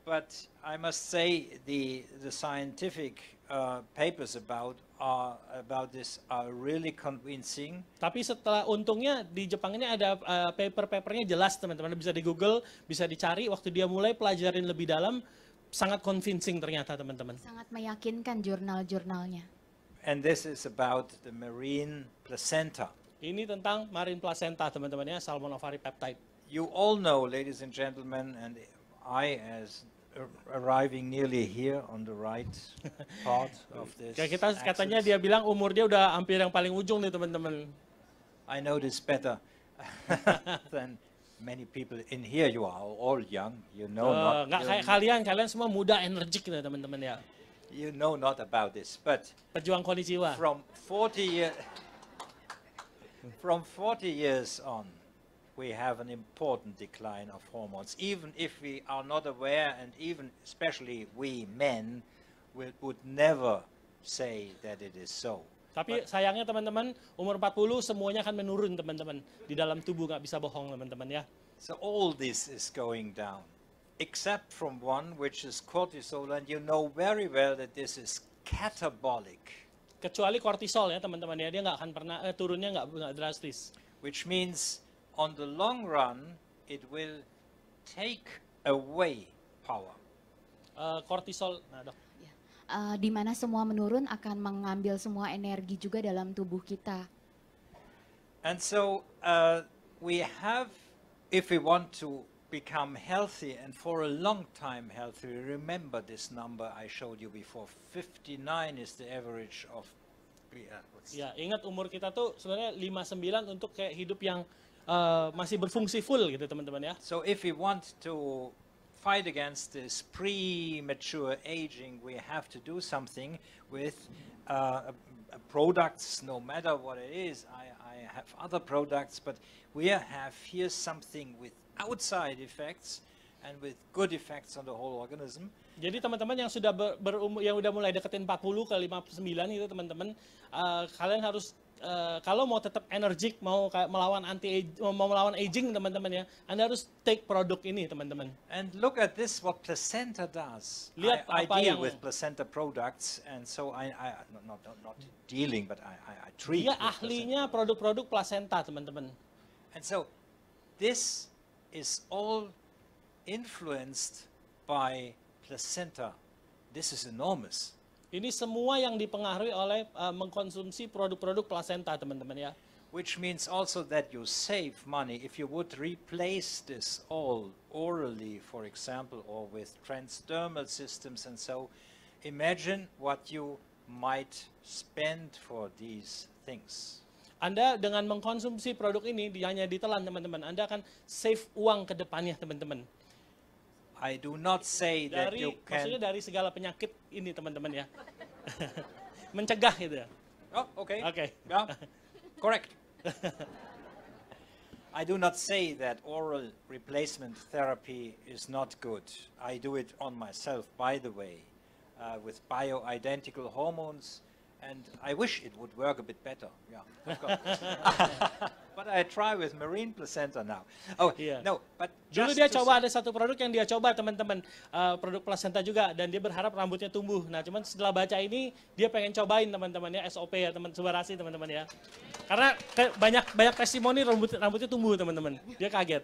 But I must say the the scientific uh, papers about are uh, about this are really convincing. Tapi setelah untungnya di Jepang ini ada uh, paper-papernya jelas teman-teman bisa di Google, bisa dicari waktu dia mulai pelajarin lebih dalam sangat convincing ternyata teman-teman. Sangat meyakinkan jurnal-jurnalnya. And this is about the marine placenta. Ini tentang marine placenta, teman-teman ya, salmon ovary peptide. You all know, ladies and gentlemen, and I as arriving nearly here on the right part of this. Kayak kita axis. katanya dia bilang umur dia udah hampir yang paling ujung nih teman-teman. I know this better than many people in here. You are all young, you know. Uh, not, gak kayak kalian, kalian semua muda energik nih teman-teman ya. you know not about this, but from 40 years, from 40 years on, we have an important decline of hormones, even if we are not aware, and even especially we men will, would never say that it is so. Tapi sayangnya teman-teman, umur 40 semuanya akan menurun teman-teman. Di dalam tubuh nggak bisa bohong teman-teman ya. So all this is going down. except from one which is cortisol and you know very well that this is catabolic kecuali kortisol ya teman-teman ya dia nggak akan pernah eh, turunnya nggak drastis which means on the long run it will take away power uh, kortisol nah dok uh, di mana semua menurun akan mengambil semua energi juga dalam tubuh kita and so uh, we have if we want to become healthy and for a long time healthy. Remember this number I showed you before. 59 is the average of yeah, ya, ingat umur kita tuh sebenarnya 59 untuk kayak hidup yang uh, masih berfungsi full gitu teman-teman ya. So if we want to fight against this premature aging, we have to do something with uh, products, no matter what it is. I, I have other products, but we have here something with outside effects and with good effects on the whole organism. Jadi teman-teman yang sudah ber, berumur yang udah mulai deketin 40 ke 59 itu teman-teman uh, kalian harus uh, kalau mau tetap energik mau melawan anti mau melawan aging teman-teman ya Anda harus take produk ini teman-teman. And look at this what placenta does. Lihat I, I apa deal yang with placenta products and so I I not not, not dealing but I I, I treat. Dia ahlinya produk-produk placenta teman-teman. And so this is all influenced by placenta. This is enormous. Ini semua yang dipengaruhi oleh uh, mengkonsumsi produk-produk placenta, teman-teman ya. Which means also that you save money if you would replace this all orally, for example, or with transdermal systems and so. Imagine what you might spend for these things. Anda dengan mengkonsumsi produk ini hanya ditelan teman-teman, Anda akan save uang ke depannya teman-teman. I do not say that dari, that you can. Maksudnya dari segala penyakit ini teman-teman ya. Mencegah gitu ya. Oh, oke. Okay. Oke. Okay. Ya. Yeah. Correct. I do not say that oral replacement therapy is not good. I do it on myself, by the way, uh, with bioidentical hormones. And I wish it would work a bit better. Yeah, of course. but I try with marine placenta now. Oh, yeah. no, but just. dulu dia coba ada satu produk yang dia coba teman-teman uh, produk placenta juga dan dia berharap rambutnya tumbuh. Nah, cuman setelah baca ini dia pengen cobain teman-teman ya SOP ya teman sebarasi teman-teman ya. Karena banyak banyak testimoni rambut rambutnya tumbuh teman-teman. Dia kaget.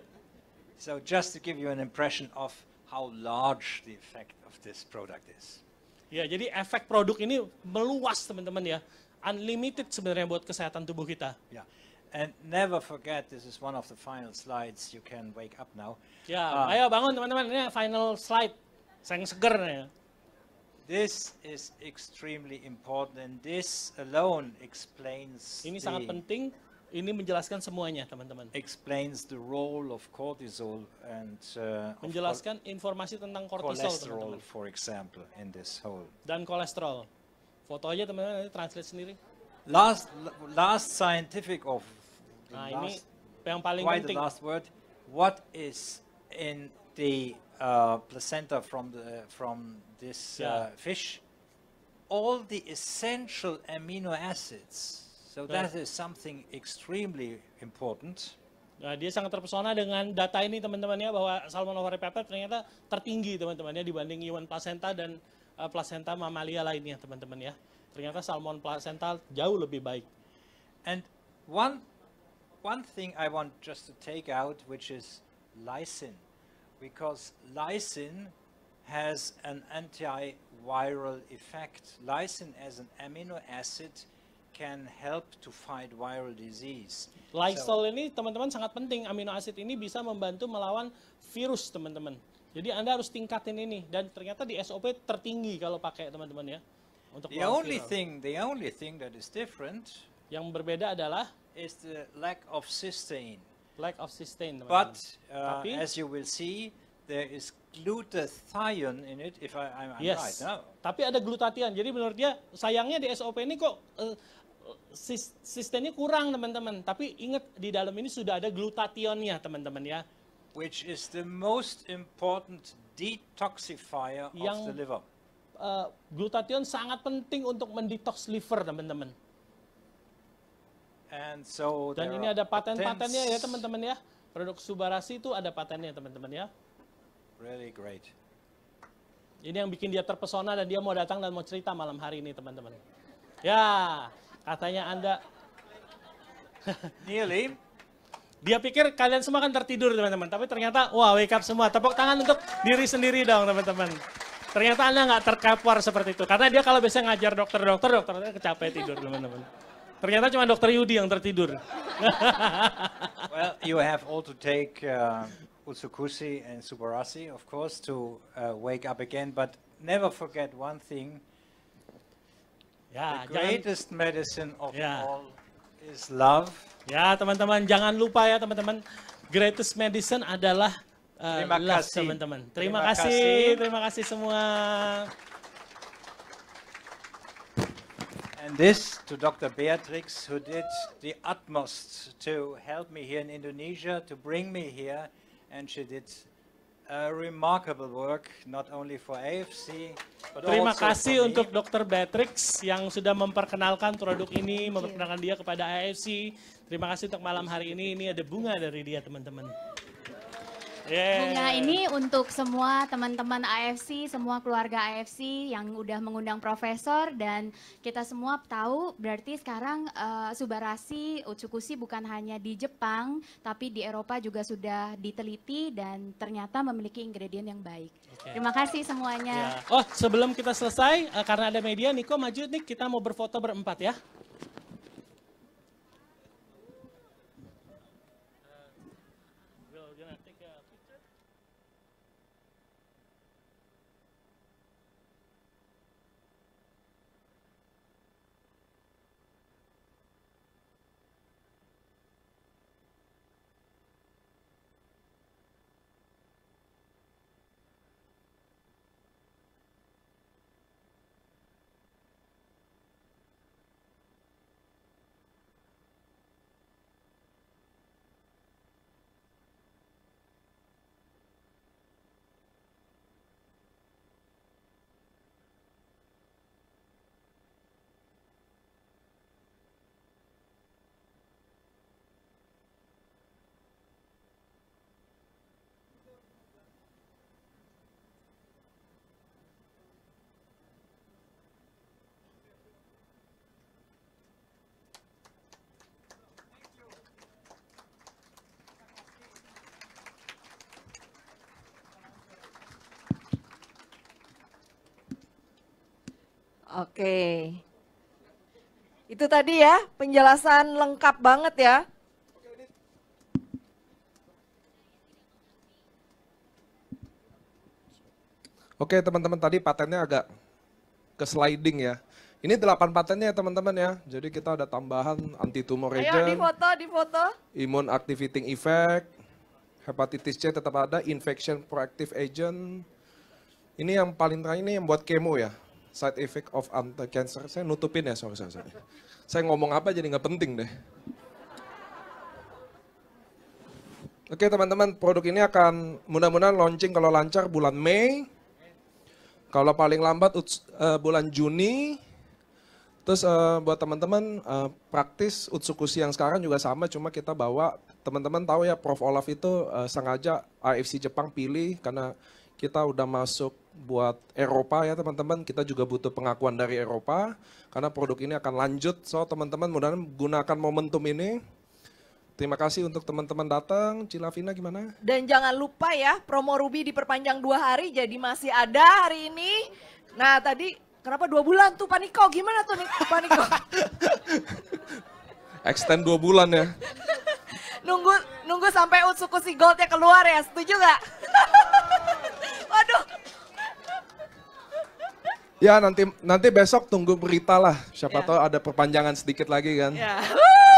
So just to give you an impression of how large the effect of this product is. Ya, jadi efek produk ini meluas teman-teman ya. Unlimited sebenarnya buat kesehatan tubuh kita. Ya. And never forget, this is one of the final slides. You can wake up now. Ya, uh, ayo bangun teman-teman. Ini final slide. Saya seger ya. This is extremely important and this alone explains Ini sangat penting ini menjelaskan semuanya, teman-teman. Explains the role of cortisol and uh, menjelaskan of informasi tentang kortisol, teman-teman. for example, in this whole. Dan kolesterol. Foto aja teman-teman, nanti translate sendiri. Last last scientific of nah, last, ini yang paling why penting. the last word? What is in the uh, placenta from the from this uh, yeah. uh, fish? All the essential amino acids. So that is something extremely important. Nah, dia sangat terpesona dengan data ini teman-temannya bahwa salmon ovary pepper ternyata tertinggi teman-temannya dibanding placenta dan uh, placenta mamalia lainnya teman-teman ya. Ternyata salmon placenta jauh lebih baik. And one one thing I want just to take out which is lysine because lysine has an antiviral effect. Lysine as an amino acid can help to fight viral disease. Lysol so, ini teman-teman sangat penting. Amino acid ini bisa membantu melawan virus, teman-teman. Jadi Anda harus tingkatin ini dan ternyata di SOP tertinggi kalau pakai, teman-teman ya. Untuk the only viral. thing, the only thing that is different yang berbeda adalah is the lack of cysteine. Lack of cysteine, teman-teman. But uh, Tapi, as you will see, there is glutathione in it if I, I'm, yes. right. No? Tapi ada glutathione. Jadi menurut dia sayangnya di SOP ini kok uh, sistennya kurang teman-teman. Tapi ingat di dalam ini sudah ada glutationnya teman-teman ya. Which is the most important detoxifier Yang, of the liver. Uh, glutathione sangat penting untuk mendetox liver teman-teman. And so Dan ini ada paten-patennya ya teman-teman ya. Produk Subarasi itu ada patennya teman-teman ya. Really great. Ini yang bikin dia terpesona dan dia mau datang dan mau cerita malam hari ini teman-teman. Ya. Katanya Anda. Nearly. Dia pikir kalian semua akan tertidur teman-teman, tapi ternyata wah wake up semua. Tepuk tangan untuk diri sendiri dong teman-teman. Ternyata Anda nggak terkapar seperti itu. Karena dia kalau biasanya ngajar dokter-dokter, dokternya kecapek tidur teman-teman. Ternyata cuma dokter Yudi yang tertidur. well, you have all to take uh, Utsukushi and Subarasi, of course, to uh, wake up again. But never forget one thing. Ya, The greatest jangan, medicine of ya. all is love. Ya, teman-teman jangan lupa ya teman-teman, greatest medicine adalah uh, terima love, kasih teman-teman. Terima, terima kasih, terima kasih semua. And this to Dr. Beatrix, who did the utmost to help me here in Indonesia, to bring me here, and she did Terima kasih untuk Dr. Beatrix yang sudah memperkenalkan produk ini, memperkenalkan dia kepada AFC. Terima kasih untuk malam hari ini. Ini ada bunga dari dia, teman-teman. Yeah. Bunga ini untuk semua teman-teman AFC, semua keluarga AFC yang udah mengundang profesor dan kita semua tahu berarti sekarang uh, Subarasi Utsukushi bukan hanya di Jepang tapi di Eropa juga sudah diteliti dan ternyata memiliki ingredient yang baik. Okay. Terima kasih semuanya. Yeah. Oh, sebelum kita selesai uh, karena ada media Niko maju nih kita mau berfoto berempat ya. Oke. Itu tadi ya penjelasan lengkap banget ya. Oke teman-teman tadi patennya agak ke sliding ya. Ini delapan patennya ya teman-teman ya. Jadi kita ada tambahan anti tumor agent. Ayo di foto, di foto. Immune activating effect. Hepatitis C tetap ada, infection proactive agent. Ini yang paling terakhir ini yang buat kemo ya side effect of anti-cancer. Saya nutupin ya, sorry, sorry, sorry. Saya ngomong apa jadi nggak penting deh. Oke teman-teman, produk ini akan mudah-mudahan launching kalau lancar bulan Mei. Kalau paling lambat uh, bulan Juni. Terus uh, buat teman-teman uh, praktis utsukusi yang sekarang juga sama, cuma kita bawa teman-teman tahu ya Prof Olaf itu uh, sengaja AFC Jepang pilih karena kita udah masuk buat Eropa ya teman-teman. Kita juga butuh pengakuan dari Eropa karena produk ini akan lanjut. So teman-teman mudah-mudahan gunakan momentum ini. Terima kasih untuk teman-teman datang. Cilavina gimana? Dan jangan lupa ya promo Ruby diperpanjang dua hari jadi masih ada hari ini. Nah tadi kenapa dua bulan tuh Paniko? Gimana tuh nih Paniko? Extend dua bulan ya. nunggu nunggu sampai Utsukusi Goldnya keluar ya, setuju gak? Waduh, Ya nanti nanti besok tunggu berita lah. Siapa yeah. tahu ada perpanjangan sedikit lagi kan. Yeah.